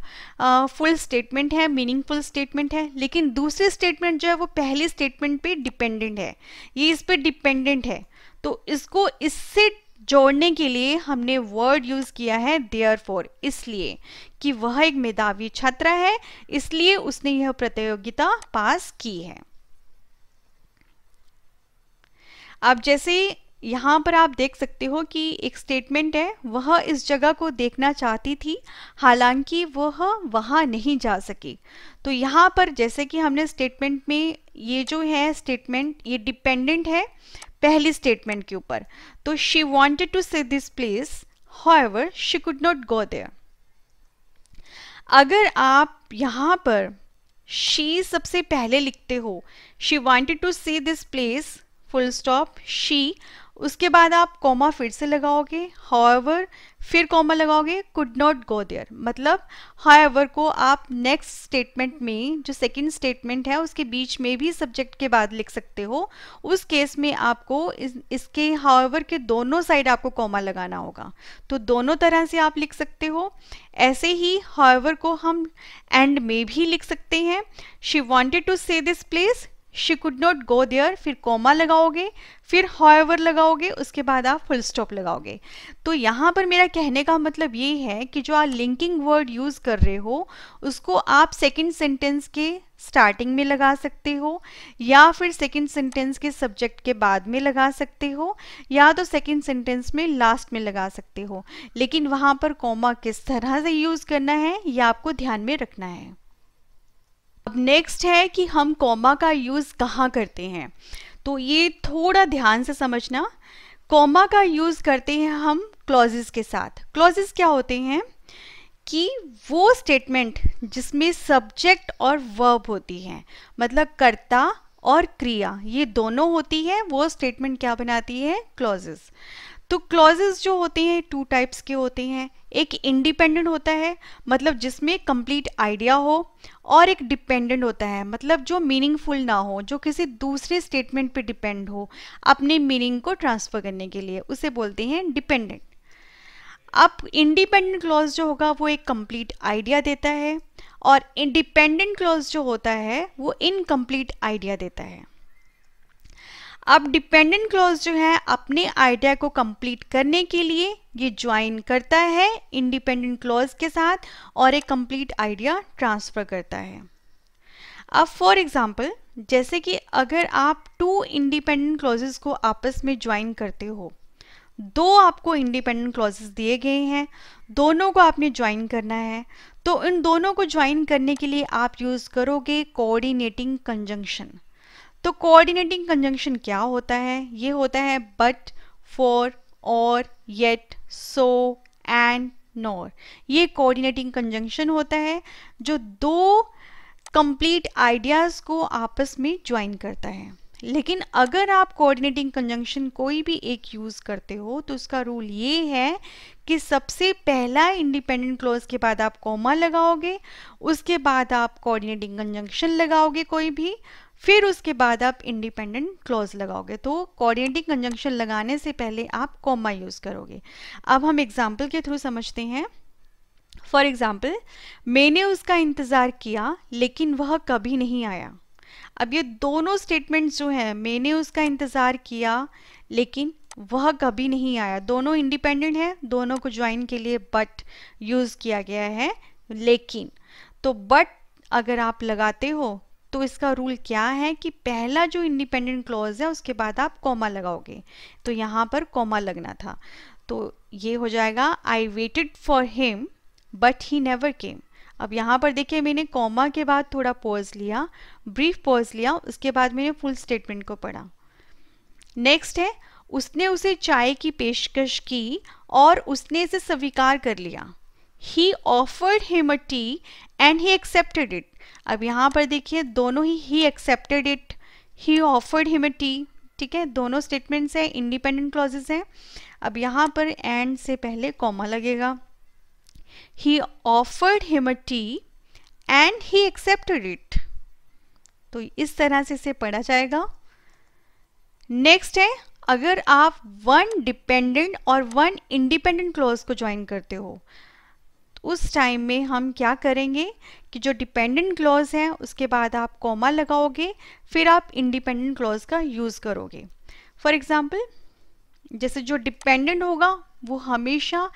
फुल स्टेटमेंट है मीनिंगफुल स्टेटमेंट है लेकिन दूसरी स्टेटमेंट जो है वो पहली स्टेटमेंट पे डिपेंडेंट है ये इस पर डिपेंडेंट है तो इसको इससे जोड़ने के लिए हमने वर्ड यूज़ किया है देयर फोर इसलिए कि वह एक मेधावी छात्रा है इसलिए उसने यह प्रतियोगिता पास की है अब जैसे यहाँ पर आप देख सकते हो कि एक स्टेटमेंट है वह इस जगह को देखना चाहती थी हालांकि वह वहाँ नहीं जा सकी तो यहाँ पर जैसे कि हमने स्टेटमेंट में ये जो है स्टेटमेंट ये डिपेंडेंट है पहली स्टेटमेंट के ऊपर तो she wanted to see this place how she could not go there अगर आप यहाँ पर शी सबसे पहले लिखते हो she wanted to see this place full stop she उसके बाद आप कॉमा फिर से लगाओगे हाउएवर फिर कॉमा लगाओगे कुड नॉट गो देयर मतलब हाउएवर को आप नेक्स्ट स्टेटमेंट में जो सेकंड स्टेटमेंट है उसके बीच में भी सब्जेक्ट के बाद लिख सकते हो उस केस में आपको इस, इसके हाउएवर के दोनों साइड आपको कॉमा लगाना होगा तो दोनों तरह से आप लिख सकते हो ऐसे ही हाउएवर को हम एंड में भी लिख सकते हैं she wanted to see this place she could not go there फिर कोमा लगाओगे फिर हॉएवर लगाओगे उसके बाद आप फुल स्टॉप लगाओगे तो यहाँ पर मेरा कहने का मतलब ये है कि जो आप लिंकिंग वर्ड यूज़ कर रहे हो उसको आप सेकेंड सेंटेंस के स्टार्टिंग में लगा सकते हो या फिर सेकेंड सेंटेंस के सब्जेक्ट के बाद में लगा सकते हो या तो सेकेंड सेंटेंस में लास्ट में लगा सकते हो लेकिन वहाँ पर कोमा किस तरह से यूज़ करना है यह आपको ध्यान में रखना है अब नेक्स्ट है कि हम कॉमा का यूज़ कहाँ करते हैं तो ये थोड़ा ध्यान से समझना कॉमा का यूज़ करते हैं हम क्लॉजेस के साथ क्लॉजेस क्या होते हैं कि वो स्टेटमेंट जिसमें सब्जेक्ट और वर्ब होती है मतलब कर्ता और क्रिया ये दोनों होती है वो स्टेटमेंट क्या बनाती है क्लॉजेस तो क्लॉजेज जो होते हैं टू टाइप्स के होते हैं एक इंडिपेंडेंट होता है मतलब जिसमें कंप्लीट आइडिया हो और एक डिपेंडेंट होता है मतलब जो मीनिंगफुल ना हो जो किसी दूसरे स्टेटमेंट पे डिपेंड हो अपने मीनिंग को ट्रांसफ़र करने के लिए उसे बोलते हैं डिपेंडेंट अब इंडिपेंडेंट क्लॉज जो होगा वो एक कंप्लीट आइडिया देता है और इंडिपेंडेंट क्लॉज जो होता है वो इनकम्प्लीट आइडिया देता है अब डिपेंडेंट क्लॉज जो है अपने आइडिया को कंप्लीट करने के लिए ये ज्वाइन करता है इंडिपेंडेंट क्लॉज के साथ और एक कंप्लीट आइडिया ट्रांसफर करता है अब फॉर एग्जाम्पल जैसे कि अगर आप टू इंडिपेंडेंट क्लॉजेस को आपस में ज्वाइन करते हो दो आपको इंडिपेंडेंट क्लॉजेस दिए गए हैं दोनों को आपने ज्वाइन करना है तो इन दोनों को ज्वाइन करने के लिए आप यूज़ करोगे कोऑर्डिनेटिंग कंजंक्शन तो कोऑर्डिनेटिंग कंजंक्शन क्या होता है ये होता है बट फॉर और येट सो एंड नॉर ये कोऑर्डिनेटिंग कंजंक्शन होता है जो दो कंप्लीट आइडियाज़ को आपस में ज्वाइन करता है लेकिन अगर आप कोऑर्डिनेटिंग कंजंक्शन कोई भी एक यूज़ करते हो तो उसका रूल ये है कि सबसे पहला इंडिपेंडेंट क्लोज के बाद आप कॉमा लगाओगे उसके बाद आप कोऑर्डिनेटिंग कंजंक्शन लगाओगे कोई भी फिर उसके बाद आप इंडिपेंडेंट क्लॉज लगाओगे तो कोऑर्डिनेटिंग कंजंक्शन लगाने से पहले आप कॉमा यूज करोगे अब हम एग्जाम्पल के थ्रू समझते हैं फॉर एग्जाम्पल मैंने उसका इंतज़ार किया लेकिन वह कभी नहीं आया अब ये दोनों स्टेटमेंट्स जो हैं मैंने उसका इंतज़ार किया लेकिन वह कभी नहीं आया दोनों इंडिपेंडेंट हैं दोनों को ज्वाइन के लिए बट यूज़ किया गया है लेकिन तो बट अगर आप लगाते हो तो इसका रूल क्या है कि पहला जो इंडिपेंडेंट क्लॉज है उसके बाद आप कॉमा लगाओगे तो यहाँ पर कॉमा लगना था तो ये हो जाएगा I waited for him but he never came अब यहाँ पर देखिए मैंने कॉमा के बाद थोड़ा पॉज लिया ब्रीफ पॉज लिया उसके बाद मैंने फुल स्टेटमेंट को पढ़ा नेक्स्ट है उसने उसे चाय की पेशकश की और उसने इसे स्वीकार कर लिया he offered him a tea and he accepted it अब यहाँ पर देखिए दोनों ही he accepted it he offered him a tea ठीक है दोनों स्टेटमेंट्स हैं इंडिपेंडेंट क्लॉजेस हैं अब यहाँ पर एंड से पहले कॉमा लगेगा he offered him a tea and he accepted it तो इस तरह से इसे पढ़ा जाएगा नेक्स्ट है अगर आप वन डिपेंडेंट और वन इंडिपेंडेंट क्लॉज को ज्वाइन करते हो उस टाइम में हम क्या करेंगे कि जो डिपेंडेंट क्लॉज है उसके बाद आप कॉमा लगाओगे फिर आप इंडिपेंडेंट क्लॉज का यूज़ करोगे फॉर एग्ज़ाम्पल जैसे जो डिपेंडेंट होगा वो हमेशा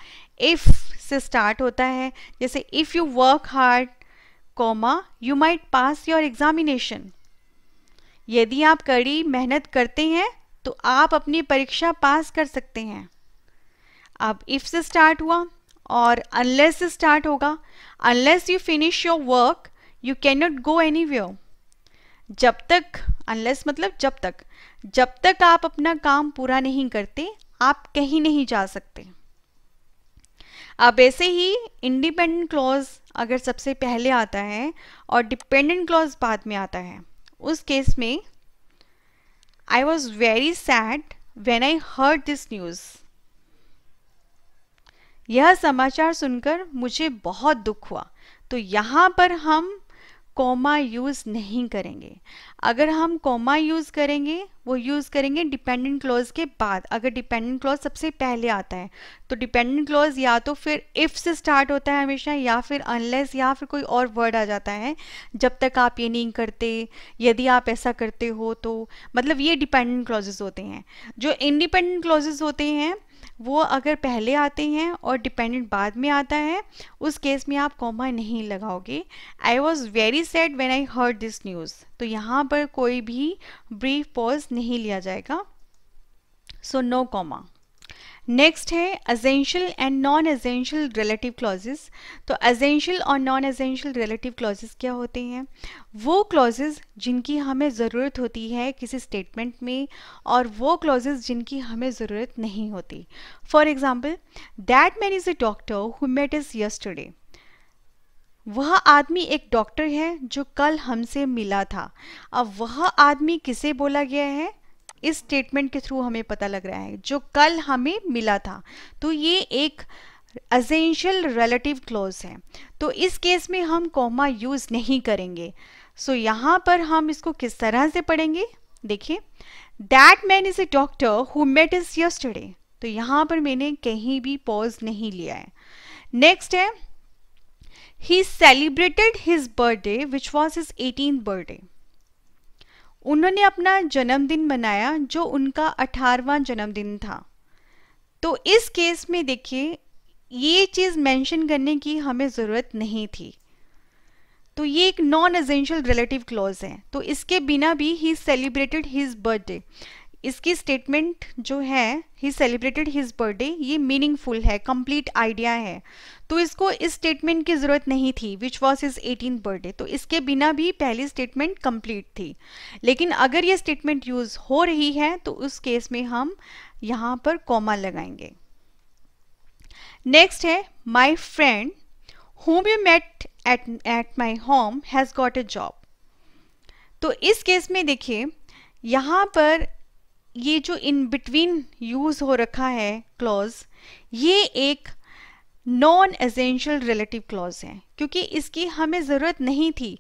इफ़ से स्टार्ट होता है जैसे if you work hard comma you might pass your examination यदि आप कड़ी मेहनत करते हैं तो आप अपनी परीक्षा पास कर सकते हैं अब इफ़ से स्टार्ट हुआ और अनलेस स्टार्ट होगा unless you finish your work you can not go any जब तक अनलेस मतलब जब तक जब तक आप अपना काम पूरा नहीं करते आप कहीं नहीं जा सकते अब ऐसे ही इंडिपेंडेंट क्लॉज अगर सबसे पहले आता है और डिपेंडेंट क्लॉज बाद में आता है उस केस में I was very sad when I heard this news यह समाचार सुनकर मुझे बहुत दुख हुआ तो यहाँ पर हम कॉमा यूज़ नहीं करेंगे अगर हम कॉमा यूज़ करेंगे वो यूज़ करेंगे डिपेंडेंट क्लॉज के बाद अगर डिपेंडेंट क्लॉज सबसे पहले आता है तो डिपेंडेंट क्लॉज या तो फिर इफ़ से स्टार्ट होता है हमेशा या फिर अनलेस या फिर कोई और वर्ड आ जाता है जब तक आप ये नहीं करते यदि आप ऐसा करते हो तो मतलब ये डिपेंडेंट क्लॉजेज होते हैं जो इंडिपेंडेंट क्लॉजेज होते हैं वो अगर पहले आते हैं और डिपेंडेंट बाद में आता है उस केस में आप कॉमा नहीं लगाओगे I was very sad when I heard this news तो यहाँ पर कोई भी ब्रीफ पॉज नहीं लिया जाएगा सो नो कॉमा नेक्स्ट है essential and non essential relative clauses तो एजेंशियल और नॉन एजेंशियल रिलेटिव क्लॉजेस क्या होते हैं वो क्लॉजेस जिनकी हमें ज़रूरत होती है किसी स्टेटमेंट में और वो क्लॉजेस जिनकी हमें ज़रूरत नहीं होती for example that man is a doctor who met is yesterday वह आदमी एक डॉक्टर है जो कल हमसे मिला था अब वह आदमी किसे बोला गया है इस स्टेटमेंट के थ्रू हमें पता लग रहा है जो कल हमें मिला था तो ये एक असेंशियल रिलेटिव क्लोज है तो इस केस में हम कॉमा यूज़ नहीं करेंगे सो so, यहाँ पर हम इसको किस तरह से पढ़ेंगे देखिए that man is a doctor who met is yesterday तो यहाँ पर मैंने कहीं भी पॉज नहीं लिया है नेक्स्ट है he celebrated his birthday which was his eighteen birthday उन्होंने अपना जन्मदिन मनाया जो उनका अठारवा जन्मदिन था तो इस केस में देखिए ये चीज़ मेंशन करने की हमें ज़रूरत नहीं थी तो ये एक नॉन एजेंशियल रिलेटिव क्लॉज है तो इसके बिना भी ही सेलिब्रेटेड हिज बर्थडे इसकी स्टेटमेंट जो है ही सेलिब्रेटेड हिज बर्थडे ये मीनिंगफुल है कंप्लीट आइडिया है तो इसको इस स्टेटमेंट की ज़रूरत नहीं थी which was his eighteen birthday तो इसके बिना भी पहली स्टेटमेंट कंप्लीट थी लेकिन अगर ये स्टेटमेंट यूज़ हो रही है तो उस केस में हम यहाँ पर कॉमा लगाएंगे नेक्स्ट है my friend whom you met at at my home has got a job तो इस केस में देखिए यहाँ पर ये जो इन बिटवीन यूज़ हो रखा है क्लॉज ये एक नॉन एजेंशियल रिलेटिव क्लॉज है क्योंकि इसकी हमें ज़रूरत नहीं थी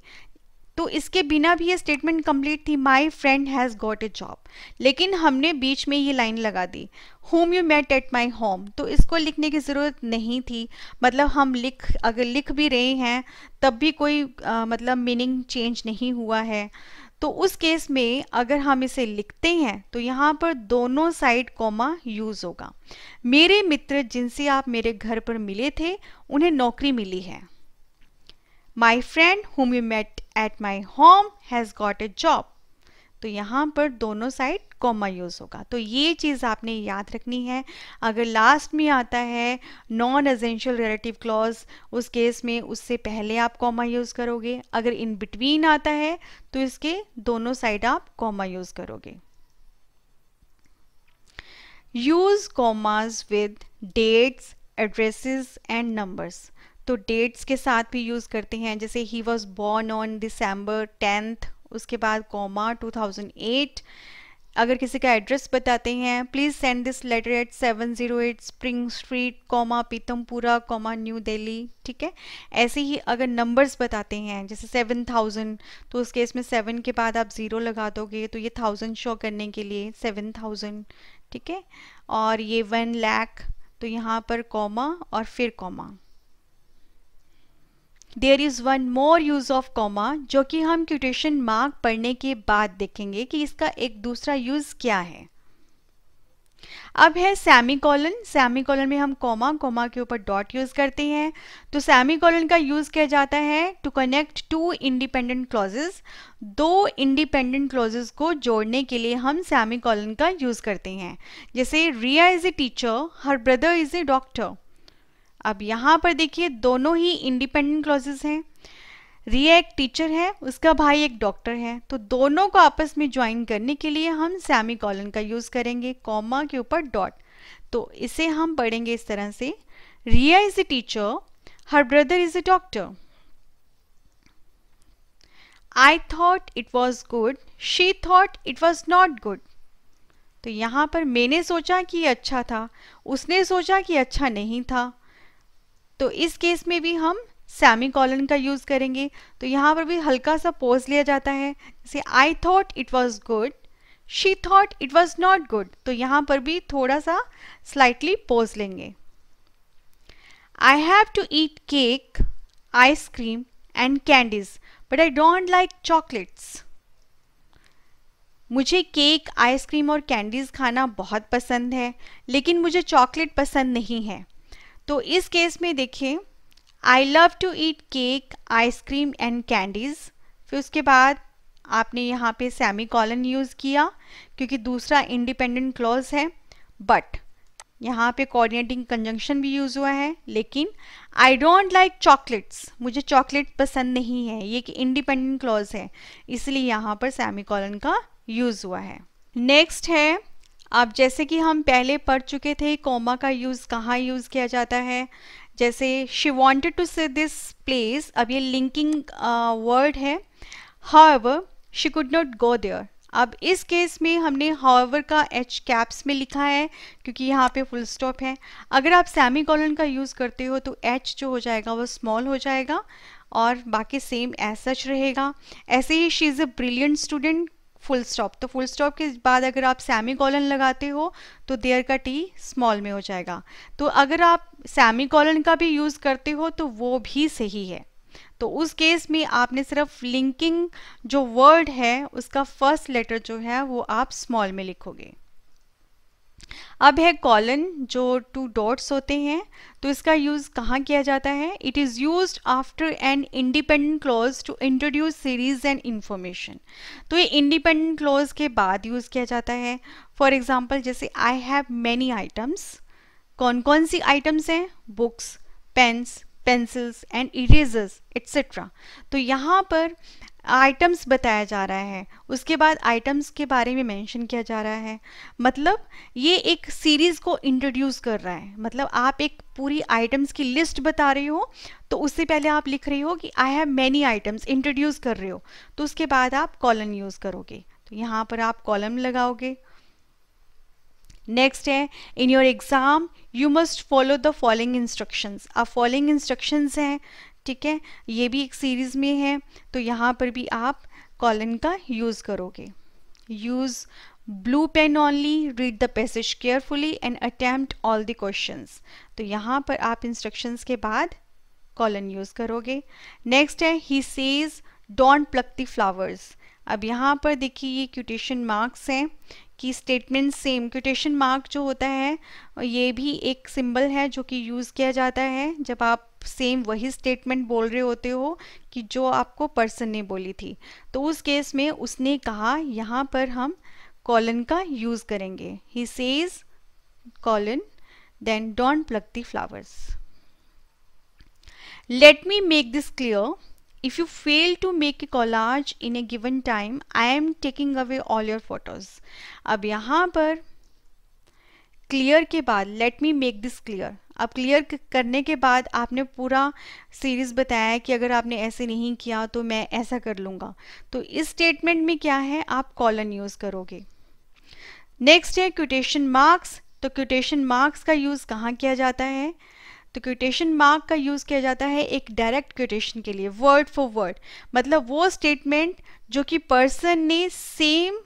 तो इसके बिना भी ये स्टेटमेंट कंप्लीट थी my friend has got a job लेकिन हमने बीच में ये लाइन लगा दी whom you met at my home तो इसको लिखने की ज़रूरत नहीं थी मतलब हम लिख अगर लिख भी रहे हैं तब भी कोई आ, मतलब मीनिंग चेंज नहीं हुआ है तो उस केस में अगर हम इसे लिखते हैं तो यहाँ पर दोनों साइड कॉमा यूज होगा मेरे मित्र जिनसे आप मेरे घर पर मिले थे उन्हें नौकरी मिली है my friend whom you met at my home has got a job तो यहाँ पर दोनों साइड कॉमा यूज़ होगा तो ये चीज़ आपने याद रखनी है अगर लास्ट में आता है नॉन एजेंशियल रिलेटिव क्लॉज उस केस में उससे पहले आप कॉमा यूज़ करोगे अगर इन बिटवीन आता है तो इसके दोनों साइड आप कॉमा यूज़ करोगे use commas with dates addresses and numbers तो डेट्स के साथ भी यूज़ करते हैं जैसे he was born on December tenth उसके बाद कॉमा 2008 अगर किसी का एड्रेस बताते हैं please send this letter at seven zero eight spring street comma Pitampura comma New Delhi ठीक है ऐसे ही अगर नंबर्स बताते हैं जैसे सेवन थाउजेंड तो उस केस में सेवन के बाद आप ज़ीरो लगा दोगे तो ये थाउजेंड शो करने के लिए सेवन थाउजेंड ठीक है और ये वन लैख तो यहाँ पर कॉमा और फिर comma there is one more use of comma जो कि हम क्यूटेशन मार्क पढ़ने के बाद देखेंगे कि इसका एक दूसरा यूज़ क्या है अब है सेमी कॉलन सेमी कॉलन में हम कॉमा कॉमा के ऊपर डॉट यूज़ करते हैं तो सेमी कॉलन का यूज़ किया जाता है to connect two independent clauses दो इंडिपेंडेंट क्लॉजेस को जोड़ने के लिए हम सेमी कॉलन का यूज़ करते हैं जैसे Riya is a teacher her brother is a doctor अब यहाँ पर देखिए दोनों ही इंडिपेंडेंट क्लॉजेस हैं रिया एक टीचर है उसका भाई एक डॉक्टर है तो दोनों को आपस में ज्वाइन करने के लिए हम सेमी कॉलन का यूज़ करेंगे कॉमा के ऊपर डॉट तो इसे हम पढ़ेंगे इस तरह से Riya is a teacher her brother is a doctor I thought it was good she thought it was not good तो यहाँ पर मैंने सोचा कि अच्छा था उसने सोचा कि अच्छा नहीं था तो इस केस में भी हम सेमी कॉलन का यूज़ करेंगे तो यहाँ पर भी हल्का सा पोज लिया जाता है जैसे I thought it was good she thought it was not good तो यहाँ पर भी थोड़ा सा स्लाइटली पोज लेंगे I have to eat cake ice cream and candies but I don't like chocolates मुझे केक आइसक्रीम और कैंडीज़ खाना बहुत पसंद है लेकिन मुझे चॉकलेट पसंद नहीं है तो इस केस में देखें I love to eat cake ice cream and candies फिर उसके बाद आपने यहाँ पे सेमी कॉलन यूज़ किया क्योंकि दूसरा इंडिपेंडेंट क्लॉज है बट यहाँ पे कोऑर्डिनेटिंग कंजंक्शन भी यूज़ हुआ है लेकिन आई डोंट लाइक चॉकलेट्स मुझे चॉकलेट पसंद नहीं है ये कि इंडिपेंडेंट क्लॉज है इसलिए यहाँ पर सेमी कॉलन का यूज़ हुआ है नेक्स्ट है अब जैसे कि हम पहले पढ़ चुके थे कॉमा का यूज़ कहाँ यूज़ किया जाता है जैसे she wanted to see this place अब ये लिंकिंग वर्ड है however she could not go there अब इस केस में हमने हावर का एच कैप्स में लिखा है क्योंकि यहाँ पे फुल स्टॉप है अगर आप सेमी कॉलन का यूज़ करते हो तो एच जो हो जाएगा वो स्मॉल हो जाएगा और बाकी सेम एज सच रहेगा ऐसे ही she is a brilliant student full stop तो फुल स्टॉप के बाद अगर आप सेमी कॉलन लगाते हो तो देयर का टी स्मॉल में हो जाएगा तो अगर आप सेमी कॉलन का भी यूज़ करते हो तो वो भी सही है तो उस केस में आपने सिर्फ लिंकिंग जो वर्ड है उसका फर्स्ट लेटर जो है वो आप स्मॉल में लिखोगे अब है कॉलन जो टू डॉट्स होते हैं तो इसका यूज़ कहाँ किया जाता है it is use after an independent clause to introduce series and information तो ये इंडिपेंडेंट क्लॉज के बाद यूज़ किया जाता है फॉर एग्जाम्पल जैसे आई हैव मैनी आइटम्स कौन कौन सी आइटम्स हैं books pens pencils and erasers etcetera तो यहाँ पर आइटम्स बताया जा रहा है उसके बाद आइटम्स के बारे में मेंशन किया जा रहा है मतलब ये एक सीरीज़ को इंट्रोड्यूस कर रहा है मतलब आप एक पूरी आइटम्स की लिस्ट बता रही हो तो उससे पहले आप लिख रही हो कि I have many items introduce कर रहे हो तो उसके बाद आप कॉलन यूज़ करोगे तो यहाँ पर आप कॉलम लगाओगे नेक्स्ट है in your exam you must follow the following instructions अब फॉलोइंग इंस्ट्रक्शंस हैं ठीक है ये भी एक सीरीज़ में है तो यहाँ पर भी आप कॉलन का यूज़ करोगे use blue pen only read the passage carefully and attempt all the questions तो यहाँ पर आप इंस्ट्रक्शंस के बाद कॉलन यूज़ करोगे नेक्स्ट है he says don't pluck the flowers अब यहाँ पर देखिए ये क्यूटेशन मार्क्स हैं कि स्टेटमेंट सेम क्यूटेशन मार्क जो होता है ये भी एक सिंबल है जो कि यूज़ किया जाता है जब आप सेम वही स्टेटमेंट बोल रहे होते हो कि जो आपको पर्सन ने बोली थी तो उस केस में उसने कहा यहाँ पर हम कॉलन का यूज करेंगे he says colon then don't pluck the flowers let me make this clear if you fail to make a collage in a given time I am taking away all your photos अब यहाँ पर क्लियर के बाद let me make this clear अब क्लियर करने के बाद आपने पूरा सीरीज़ बताया कि अगर आपने ऐसे नहीं किया तो मैं ऐसा कर लूँगा तो इस स्टेटमेंट में क्या है आप कॉलन यूज़ करोगे नेक्स्ट है क्यूटेशन मार्क्स तो क्यूटेशन मार्क्स का यूज़ कहाँ किया जाता है तो क्यूटेशन मार्क का यूज़ किया जाता है एक डायरेक्ट क्यूटेशन के लिए वर्ड फॉर वर्ड मतलब वो स्टेटमेंट जो कि पर्सन ने सेम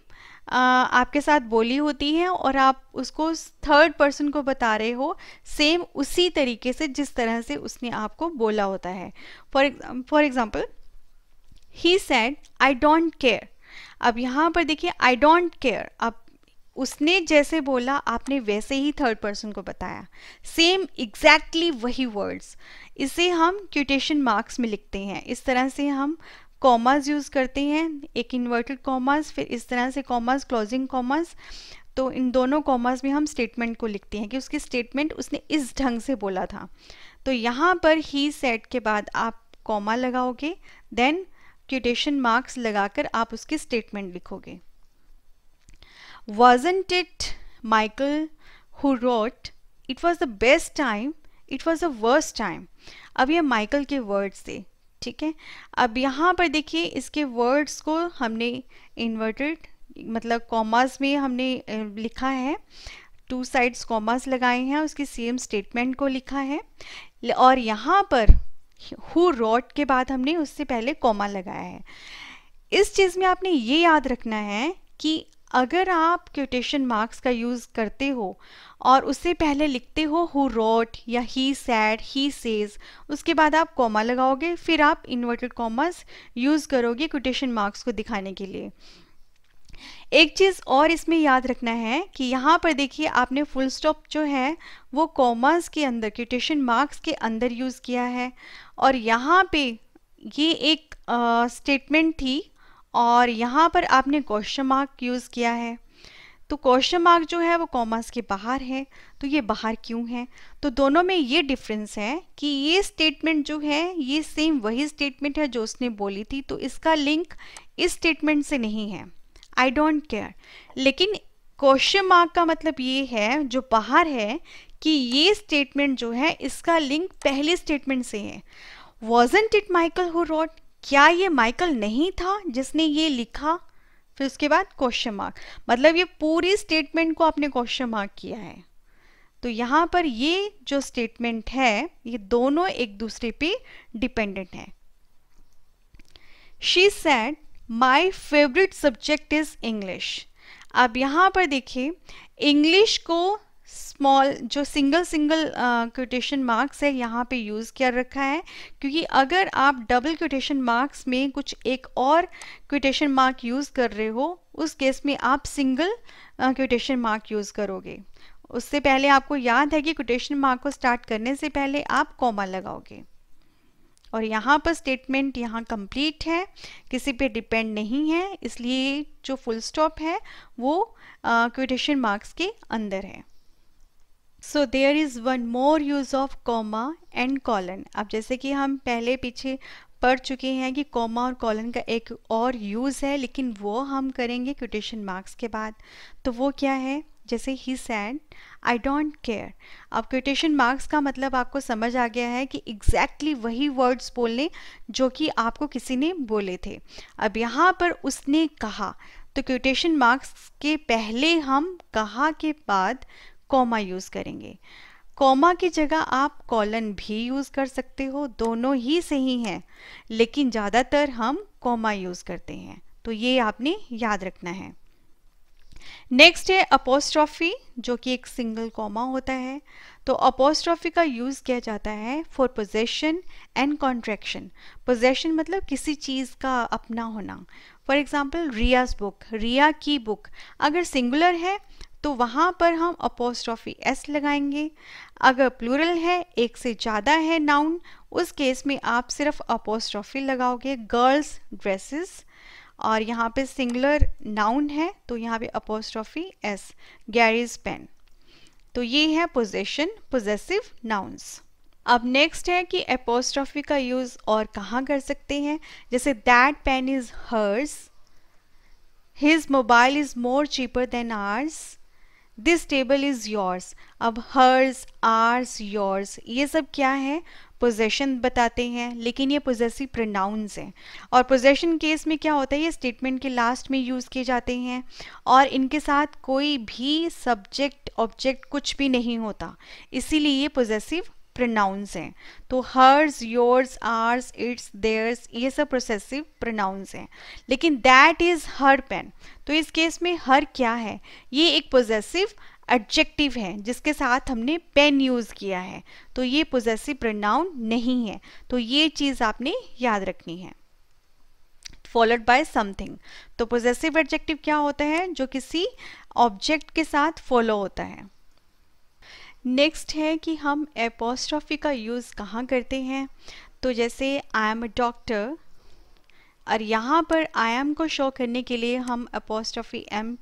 आपके साथ बोली होती है और आप उसको थर्ड पर्सन को बता रहे हो सेम उसी तरीके से जिस तरह से उसने आपको बोला होता है for for example he said I don't care अब यहाँ पर देखिए आई डोंट केयर अब उसने जैसे बोला आपने वैसे ही थर्ड पर्सन को बताया सेम एग्जैक्टली exactly वही वर्ड्स इसे हम क्यूटेशन मार्क्स में लिखते हैं इस तरह से हम कॉमास यूज़ करते हैं एक इन्वर्टेड कॉमास फिर इस तरह से कॉमास क्लोजिंग कॉमास तो इन दोनों कॉमास में हम स्टेटमेंट को लिखते हैं कि उसकी स्टेटमेंट उसने इस ढंग से बोला था तो यहाँ पर ही सेट के बाद आप कॉमा लगाओगे देन क्यूटेशन मार्क्स लगाकर आप उसके स्टेटमेंट लिखोगे wasn't it Michael who wrote it was the best time it was the worst time अब ये माइकल के वर्ड्स थे ठीक है अब यहाँ पर देखिए इसके वर्ड्स को हमने इन्वर्टेड मतलब कॉमास में हमने लिखा है टू साइड्स कॉमास लगाए हैं उसकी सेम स्टेटमेंट को लिखा है और यहाँ पर हु रॉट के बाद हमने उससे पहले कॉमा लगाया है इस चीज़ में आपने ये याद रखना है कि अगर आप क्यूटेशन मार्क्स का यूज़ करते हो और उससे पहले लिखते हो हु रोट या ही सैड ही सेज उसके बाद आप कॉमा लगाओगे फिर आप इन्वर्टेड कॉमर्स यूज़ करोगे क्यूटेशन मार्क्स को दिखाने के लिए एक चीज़ और इसमें याद रखना है कि यहाँ पर देखिए आपने फुल स्टॉप जो है वो कॉमर्स के अंदर क्यूटेशन मार्क्स के अंदर यूज़ किया है और यहाँ पे ये एक स्टेटमेंट थी और यहाँ पर आपने क्वेश्चन मार्क यूज़ किया है तो क्वेश्चन मार्क जो है वो कॉमर्स के बाहर है तो ये बाहर क्यों है तो दोनों में ये डिफरेंस है कि ये स्टेटमेंट जो है ये सेम वही स्टेटमेंट है जो उसने बोली थी तो इसका लिंक इस स्टेटमेंट से नहीं है आई डोंट केयर लेकिन क्वेश्चन मार्क का मतलब ये है जो बाहर है कि ये स्टेटमेंट जो है इसका लिंक पहले स्टेटमेंट से है wasn't it Michael who wrote क्या ये माइकल नहीं था जिसने ये लिखा फिर उसके बाद क्वेश्चन मार्क मतलब ये पूरी स्टेटमेंट को आपने क्वेश्चन मार्क किया है तो यहाँ पर ये जो स्टेटमेंट है ये दोनों एक दूसरे पे डिपेंडेंट है she said my favourite subject is English अब यहाँ पर देखिए इंग्लिश को स्मॉल जो सिंगल सिंगल कोटेशन मार्क्स है यहाँ पे यूज़ कर रखा है क्योंकि अगर आप डबल कोटेशन मार्क्स में कुछ एक और कोटेशन मार्क यूज़ कर रहे हो उस केस में आप सिंगल कोटेशन मार्क यूज़ करोगे उससे पहले आपको याद है कि कोटेशन मार्क को स्टार्ट करने से पहले आप कॉमा लगाओगे और यहाँ पर स्टेटमेंट यहाँ कंप्लीट है किसी पे डिपेंड नहीं है इसलिए जो फुल स्टॉप है वो कोटेशन uh, मार्क्स के अंदर है so there is one more use of comma and colon अब जैसे कि हम पहले पीछे पढ़ चुके हैं कि कॉमा और कॉलन का एक और यूज़ है लेकिन वो हम करेंगे कोटेशन मार्क्स के बाद तो वो क्या है जैसे he said I don't care अब कोटेशन मार्क्स का मतलब आपको समझ आ गया है कि एग्जैक्टली exactly वही वर्ड्स बोलने जो कि आपको किसी ने बोले थे अब यहाँ पर उसने कहा तो कोटेशन मार्क्स के पहले हम कहा के बाद कॉमा यूज़ करेंगे कॉमा की जगह आप कॉलन भी यूज़ कर सकते हो दोनों ही सही हैं लेकिन ज़्यादातर हम कॉमा यूज़ करते हैं तो ये आपने याद रखना है नेक्स्ट है अपोस्ट्रॉफी जो कि एक सिंगल कॉमा होता है तो अपोस्ट्रॉफी का यूज़ किया जाता है for possession and contraction possession मतलब किसी चीज़ का अपना होना for example Riya's book Riya की बुक अगर सिंगुलर है तो वहाँ पर हम अपोस्ट्रॉफी एस लगाएंगे अगर प्लूरल है एक से ज़्यादा है नाउन उस केस में आप सिर्फ अपोस्ट्रॉफी लगाओगे गर्ल्स ड्रेसेस और यहाँ पे सिंगुलर नाउन है तो यहाँ पे अपोस्ट्रॉफी एस गैरीज पेन तो ये है पोजेशन पोजेसिव नाउन्स अब नेक्स्ट है कि अपोस्ट्रॉफी का यूज़ और कहाँ कर सकते हैं जैसे that pen is hers his mobile is more cheaper than ours this table is yours अब हर्स आर्स योर्स ये सब क्या है पोजेशन बताते हैं लेकिन ये पोजेसिव प्रोनाउंस हैं और पोजेशन केस में क्या होता है ये स्टेटमेंट के लास्ट में यूज़ किए जाते हैं और इनके साथ कोई भी सब्जेक्ट ऑब्जेक्ट कुछ भी नहीं होता इसीलिए ये पोजेसिव प्रोनाउंस हैं तो hers yours ours its theirs ये सब प्रोसेसिव प्रोनाउंस हैं लेकिन दैट इज़ हर पेन तो इस केस में हर क्या है ये एक पोजेसिव एडजेक्टिव है जिसके साथ हमने पेन यूज़ किया है तो ये पोजेसिव प्रोनाउन नहीं है तो ये चीज़ आपने याद रखनी है फॉलोड बाय समथिंग तो पोजेसिव एडजेक्टिव क्या होता है जो किसी ऑब्जेक्ट के साथ फॉलो होता है नेक्स्ट है कि हम एपोस्ट्रॉफी का यूज़ कहाँ करते हैं तो जैसे आई एम अ डॉक्टर और यहाँ पर आई एम को शो करने के लिए हम अपोस्ट्रॉफी एम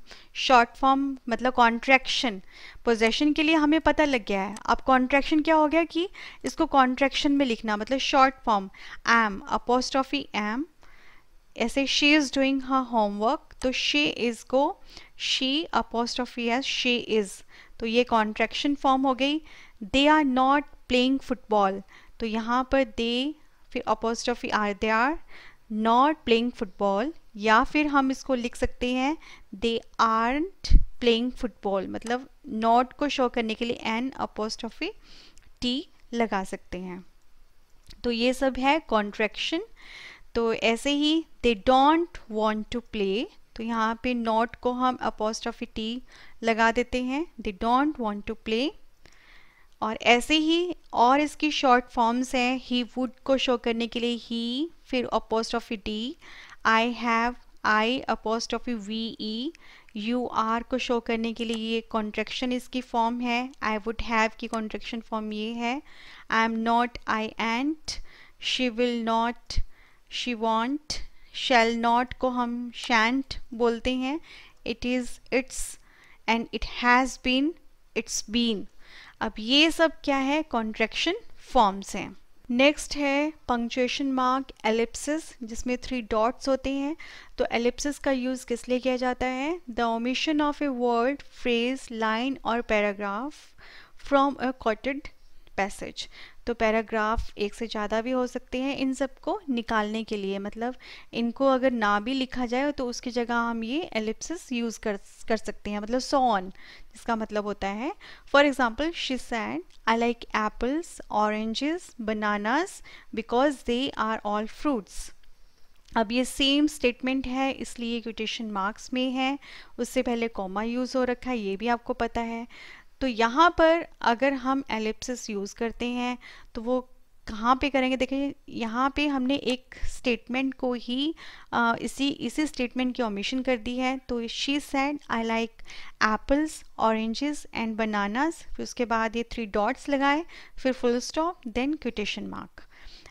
शॉर्ट फॉर्म मतलब कॉन्ट्रैक्शन पोजेशन के लिए हमें पता लग गया है अब कॉन्ट्रैक्शन क्या हो गया कि इसको कॉन्ट्रैक्शन में लिखना मतलब short form M apostrophe M ऐसे she is doing her homework तो शी इज़ को she apostrophe S she is तो ये कॉन्ट्रैक्शन फॉर्म हो गई they are not playing football तो यहाँ पर दे फिर opposite of are they are not playing football या फिर हम इसको लिख सकते हैं दे आर प्लेइंग फुटबॉल मतलब नॉट को शो करने के लिए एन अपोस्ट ऑफ टी लगा सकते हैं तो ये सब है कॉन्ट्रैक्शन तो ऐसे ही they don't want to play तो यहाँ पे नॉट को हम अपोस्ट्रॉफी टी लगा देते हैं they don't want to play और ऐसे ही और इसकी शॉर्ट फॉर्म्स हैं ही वुड को शो करने के लिए ही फिर apostrophe D I have I apostrophe V E you are को शो करने के लिए ये कॉन्ट्रेक्शन इसकी फॉर्म है आई वुड हैव की कॉन्ट्रेक्शन फॉर्म ये है I am not I ain't she will not she won't shall not को हम शैंट बोलते हैं it is it's and it has been it's been अब ये सब क्या है कॉन्ट्रेक्शन फॉर्म्स हैं नेक्स्ट है पंक्चुएशन मार्क एलिप्सिस जिसमें थ्री डॉट्स होते हैं तो एलिप्सिस का यूज़ किस लिए किया जाता है the omission of a word phrase line और paragraph from a quoted passage तो पैराग्राफ एक से ज़्यादा भी हो सकते हैं इन सब को निकालने के लिए मतलब इनको अगर ना भी लिखा जाए तो उसकी जगह हम ये एलिप्सिस यूज़ कर कर सकते हैं मतलब सॉन जिसका मतलब होता है for example she said I like apples oranges bananas because they are all fruits अब ये सेम स्टेटमेंट है इसलिए क्यूटेशन मार्क्स में है उससे पहले कॉमा यूज़ हो रखा है ये भी आपको पता है तो यहाँ पर अगर हम एलिप्सिस यूज़ करते हैं तो वो कहाँ पे करेंगे देखिए यहाँ पे हमने एक स्टेटमेंट को ही आ, इसी इसी स्टेटमेंट की ओमिशन कर दी है तो she said I like apples oranges and bananas फिर उसके बाद ये थ्री डॉट्स लगाए फिर full stop then quotation mark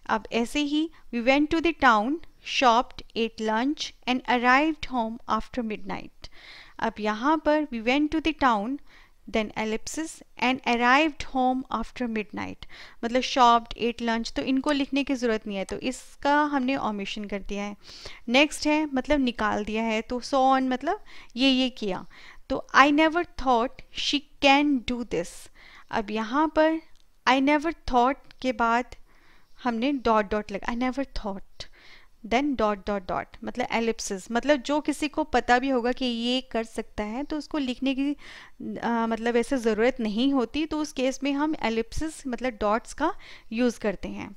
अब ऐसे ही we went to the town shopped at lunch and arrived home after midnight अब यहाँ पर we went to the town then ellipsis and arrived home after midnight मतलब शॉप्ड एट लंच तो इनको लिखने की ज़रूरत नहीं है तो इसका हमने ऑमिशन कर दिया है नेक्स्ट है मतलब निकाल दिया है तो सो ऑन मतलब ये ये किया तो I never thought she can do this अब यहाँ पर आई नेवर थाट के बाद हमने डॉट डॉट लगा I never thought then dot dot dot मतलब एलिप्सिस मतलब जो किसी को पता भी होगा कि ये कर सकता है तो उसको लिखने की आ, मतलब ऐसे ज़रूरत नहीं होती तो उस केस में हम एलिप्सिस मतलब डॉट्स का यूज़ करते हैं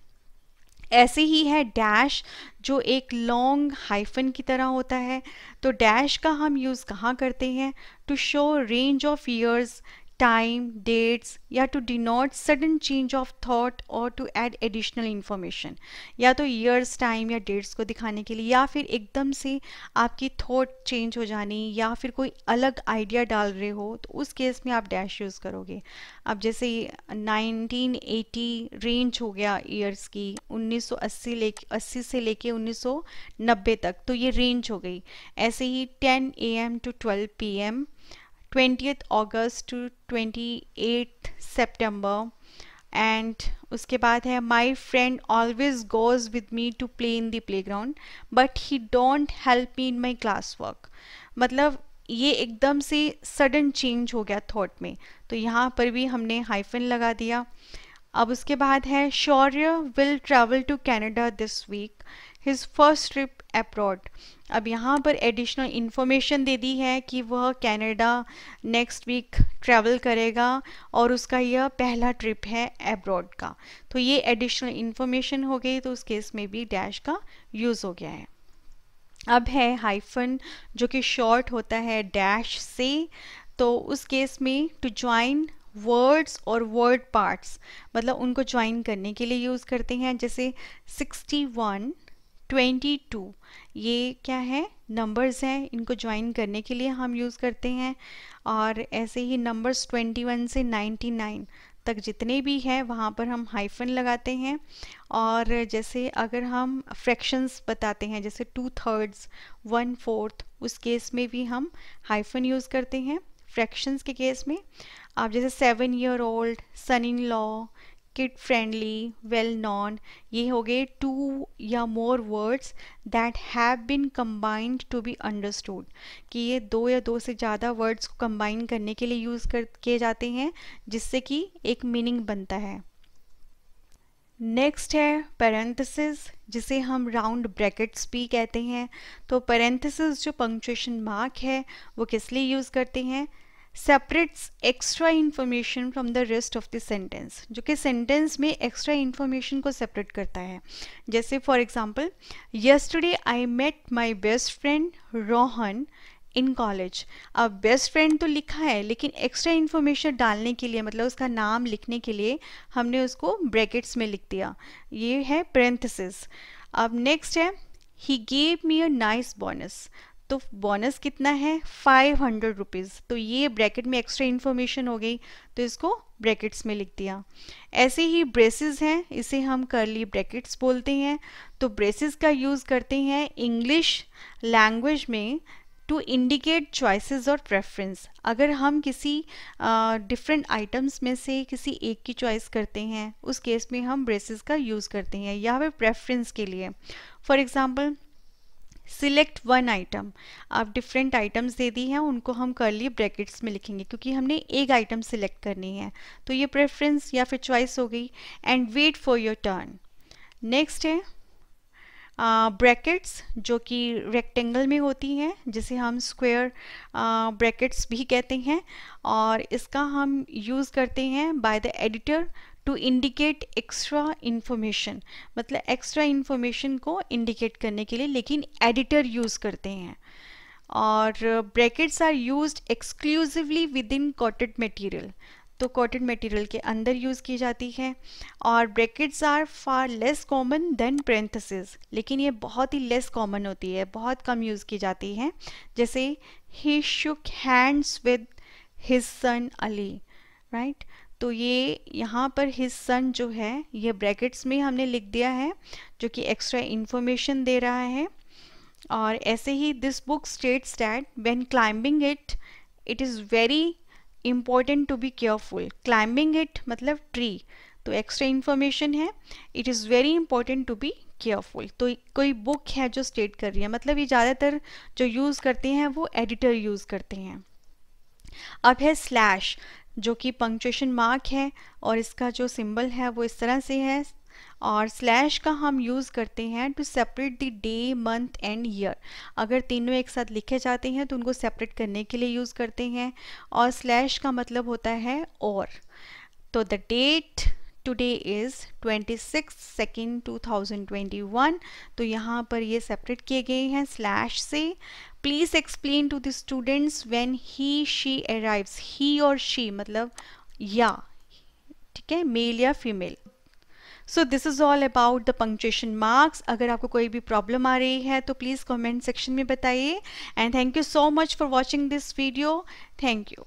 ऐसे ही है डैश जो एक लॉन्ग हाइफन की तरह होता है तो डैश का हम यूज़ कहाँ करते हैं to show range of years time, dates या to denote sudden change of thought और to add additional information या तो years, time या dates को दिखाने के लिए या फिर एकदम से आपकी thought change हो जानी या फिर कोई अलग idea डाल रहे हो तो उस केस में आप dash use करोगे अब जैसे 1980 range हो गया years की 1980 ले 80 से लेके 1990 तक तो ये range हो गई ऐसे ही 10 a.m. to 12 p.m. 20th August to twenty eight September and उसके बाद है my friend always goes with me to play in the playground but he don't help me in my class work मतलब ये एकदम से सडन चेंज हो गया थाट में तो यहाँ पर भी हमने हाईफिन लगा दिया अब उसके बाद है Shaurya will travel to Canada this week his first trip abroad अब यहाँ पर एडिशनल इन्फॉर्मेशन दे दी है कि वह कैनेडा नेक्स्ट वीक ट्रैवल करेगा और उसका यह पहला ट्रिप है एब्रॉड का तो ये एडिशनल इन्फॉर्मेशन हो गई तो उस केस में भी डैश का यूज़ हो गया है अब है हाइफन जो कि शॉर्ट होता है डैश से तो उस केस में टू ज्वाइन वर्ड्स और वर्ड पार्ट्स मतलब उनको ज्वाइन करने के लिए यूज़ करते हैं जैसे वन ट्वेंटी टू ये क्या है नंबर्स हैं इनको ज्वाइन करने के लिए हम यूज़ करते हैं और ऐसे ही नंबर्स ट्वेंटी वन से नाइन्टी नाइन तक जितने भी हैं वहाँ पर हम हाइफन लगाते हैं और जैसे अगर हम फ्रैक्शंस बताते हैं जैसे टू थर्ड्स वन फोर्थ उस केस में भी हम हाइफन यूज़ करते हैं फ्रैक्शंस के केस में आप जैसे seven year old son in law kid friendly well known ये हो गए टू या more words that have been combined to be understood कि ये दो या दो से ज़्यादा वर्ड्स को कम्बाइन करने के लिए यूज़ कर किए जाते हैं जिससे कि एक मीनिंग बनता है नेक्स्ट है पेरेंथेसिस जिसे हम राउंड ब्रैकेट्स भी कहते हैं तो पेरेंथेसिस जो पंक्चुएशन मार्क है वो किस लिए यूज़ करते हैं separates extra information from the rest of the sentence जो कि सेंटेंस में एक्स्ट्रा इन्फॉर्मेशन को सेपरेट करता है जैसे for example yesterday I met my best friend Rohan in college अब बेस्ट फ्रेंड तो लिखा है लेकिन एक्स्ट्रा इन्फॉर्मेशन डालने के लिए मतलब उसका नाम लिखने के लिए हमने उसको ब्रैकेट्स में लिख दिया ये है प्रेंथिस अब नेक्स्ट है he gave me a nice bonus तो बोनस कितना है फाइव हंड्रेड रुपीज़ तो ये ब्रैकेट में एक्स्ट्रा इन्फॉर्मेशन हो गई तो इसको ब्रैकेट्स में लिख दिया ऐसे ही ब्रेसेस हैं इसे हम करली ब्रैकेट्स बोलते हैं तो ब्रेसेस का यूज़ करते हैं इंग्लिश लैंग्वेज में टू इंडिकेट चॉइसेस और प्रेफरेंस अगर हम किसी डिफरेंट uh, आइटम्स में से किसी एक की चॉइस करते हैं उस केस में हम ब्रेसेस का यूज़ करते हैं या फिर प्रेफरेंस के लिए for example select one item आप डिफरेंट आइटम्स दे दी हैं उनको हम करली ब्रैकेट्स में लिखेंगे क्योंकि हमने एक आइटम सिलेक्ट करनी है तो ये प्रेफरेंस या फिर चॉइस हो गई and wait for your turn next है ब्रैकेट्स uh, जो कि रेक्टेंगल में होती हैं जिसे हम स्क्वायर ब्रैकेट्स uh, भी कहते हैं और इसका हम यूज़ करते हैं by the editor to indicate extra information मतलब एक्स्ट्रा इन्फॉर्मेशन को इंडिकेट करने के लिए लेकिन एडिटर यूज़ करते हैं और brackets are used exclusively within quoted material तो कॉटेड मटेरियल के अंदर यूज़ की जाती है और brackets are far less common than parenthesis लेकिन ये बहुत ही लेस कॉमन होती है बहुत कम यूज़ की जाती है जैसे he shook hands with his son Ali right तो ये यहाँ पर हिज सन जो है ये ब्रैकेट्स में हमने लिख दिया है जो कि एक्स्ट्रा इन्फॉर्मेशन दे रहा है और ऐसे ही this book states that when climbing it it is very important to be careful climbing it मतलब ट्री तो एक्स्ट्रा इन्फॉर्मेशन है it is very important to be careful तो कोई बुक है जो स्टेट कर रही है मतलब ये ज़्यादातर जो यूज़ करते हैं वो एडिटर यूज़ करते हैं अब है स्लैश जो कि पंक्चुएशन मार्क है और इसका जो सिंबल है वो इस तरह से है और स्लैश का हम यूज़ करते हैं to separate the day month and year अगर तीनों एक साथ लिखे जाते हैं तो उनको सेपरेट करने के लिए यूज़ करते हैं और स्लैश का मतलब होता है और तो the date today is 26 second 2021 तो यहाँ पर ये सेपरेट किए गए हैं स्लैश से please explain to the students when he she arrive he और शी मतलब या ठीक है मेल या female so this is all about the punctuation marks अगर आपको कोई भी प्रॉब्लम आ रही है तो प्लीज़ कॉमेंट सेक्शन में बताइए and thank you so much for watching this video thank you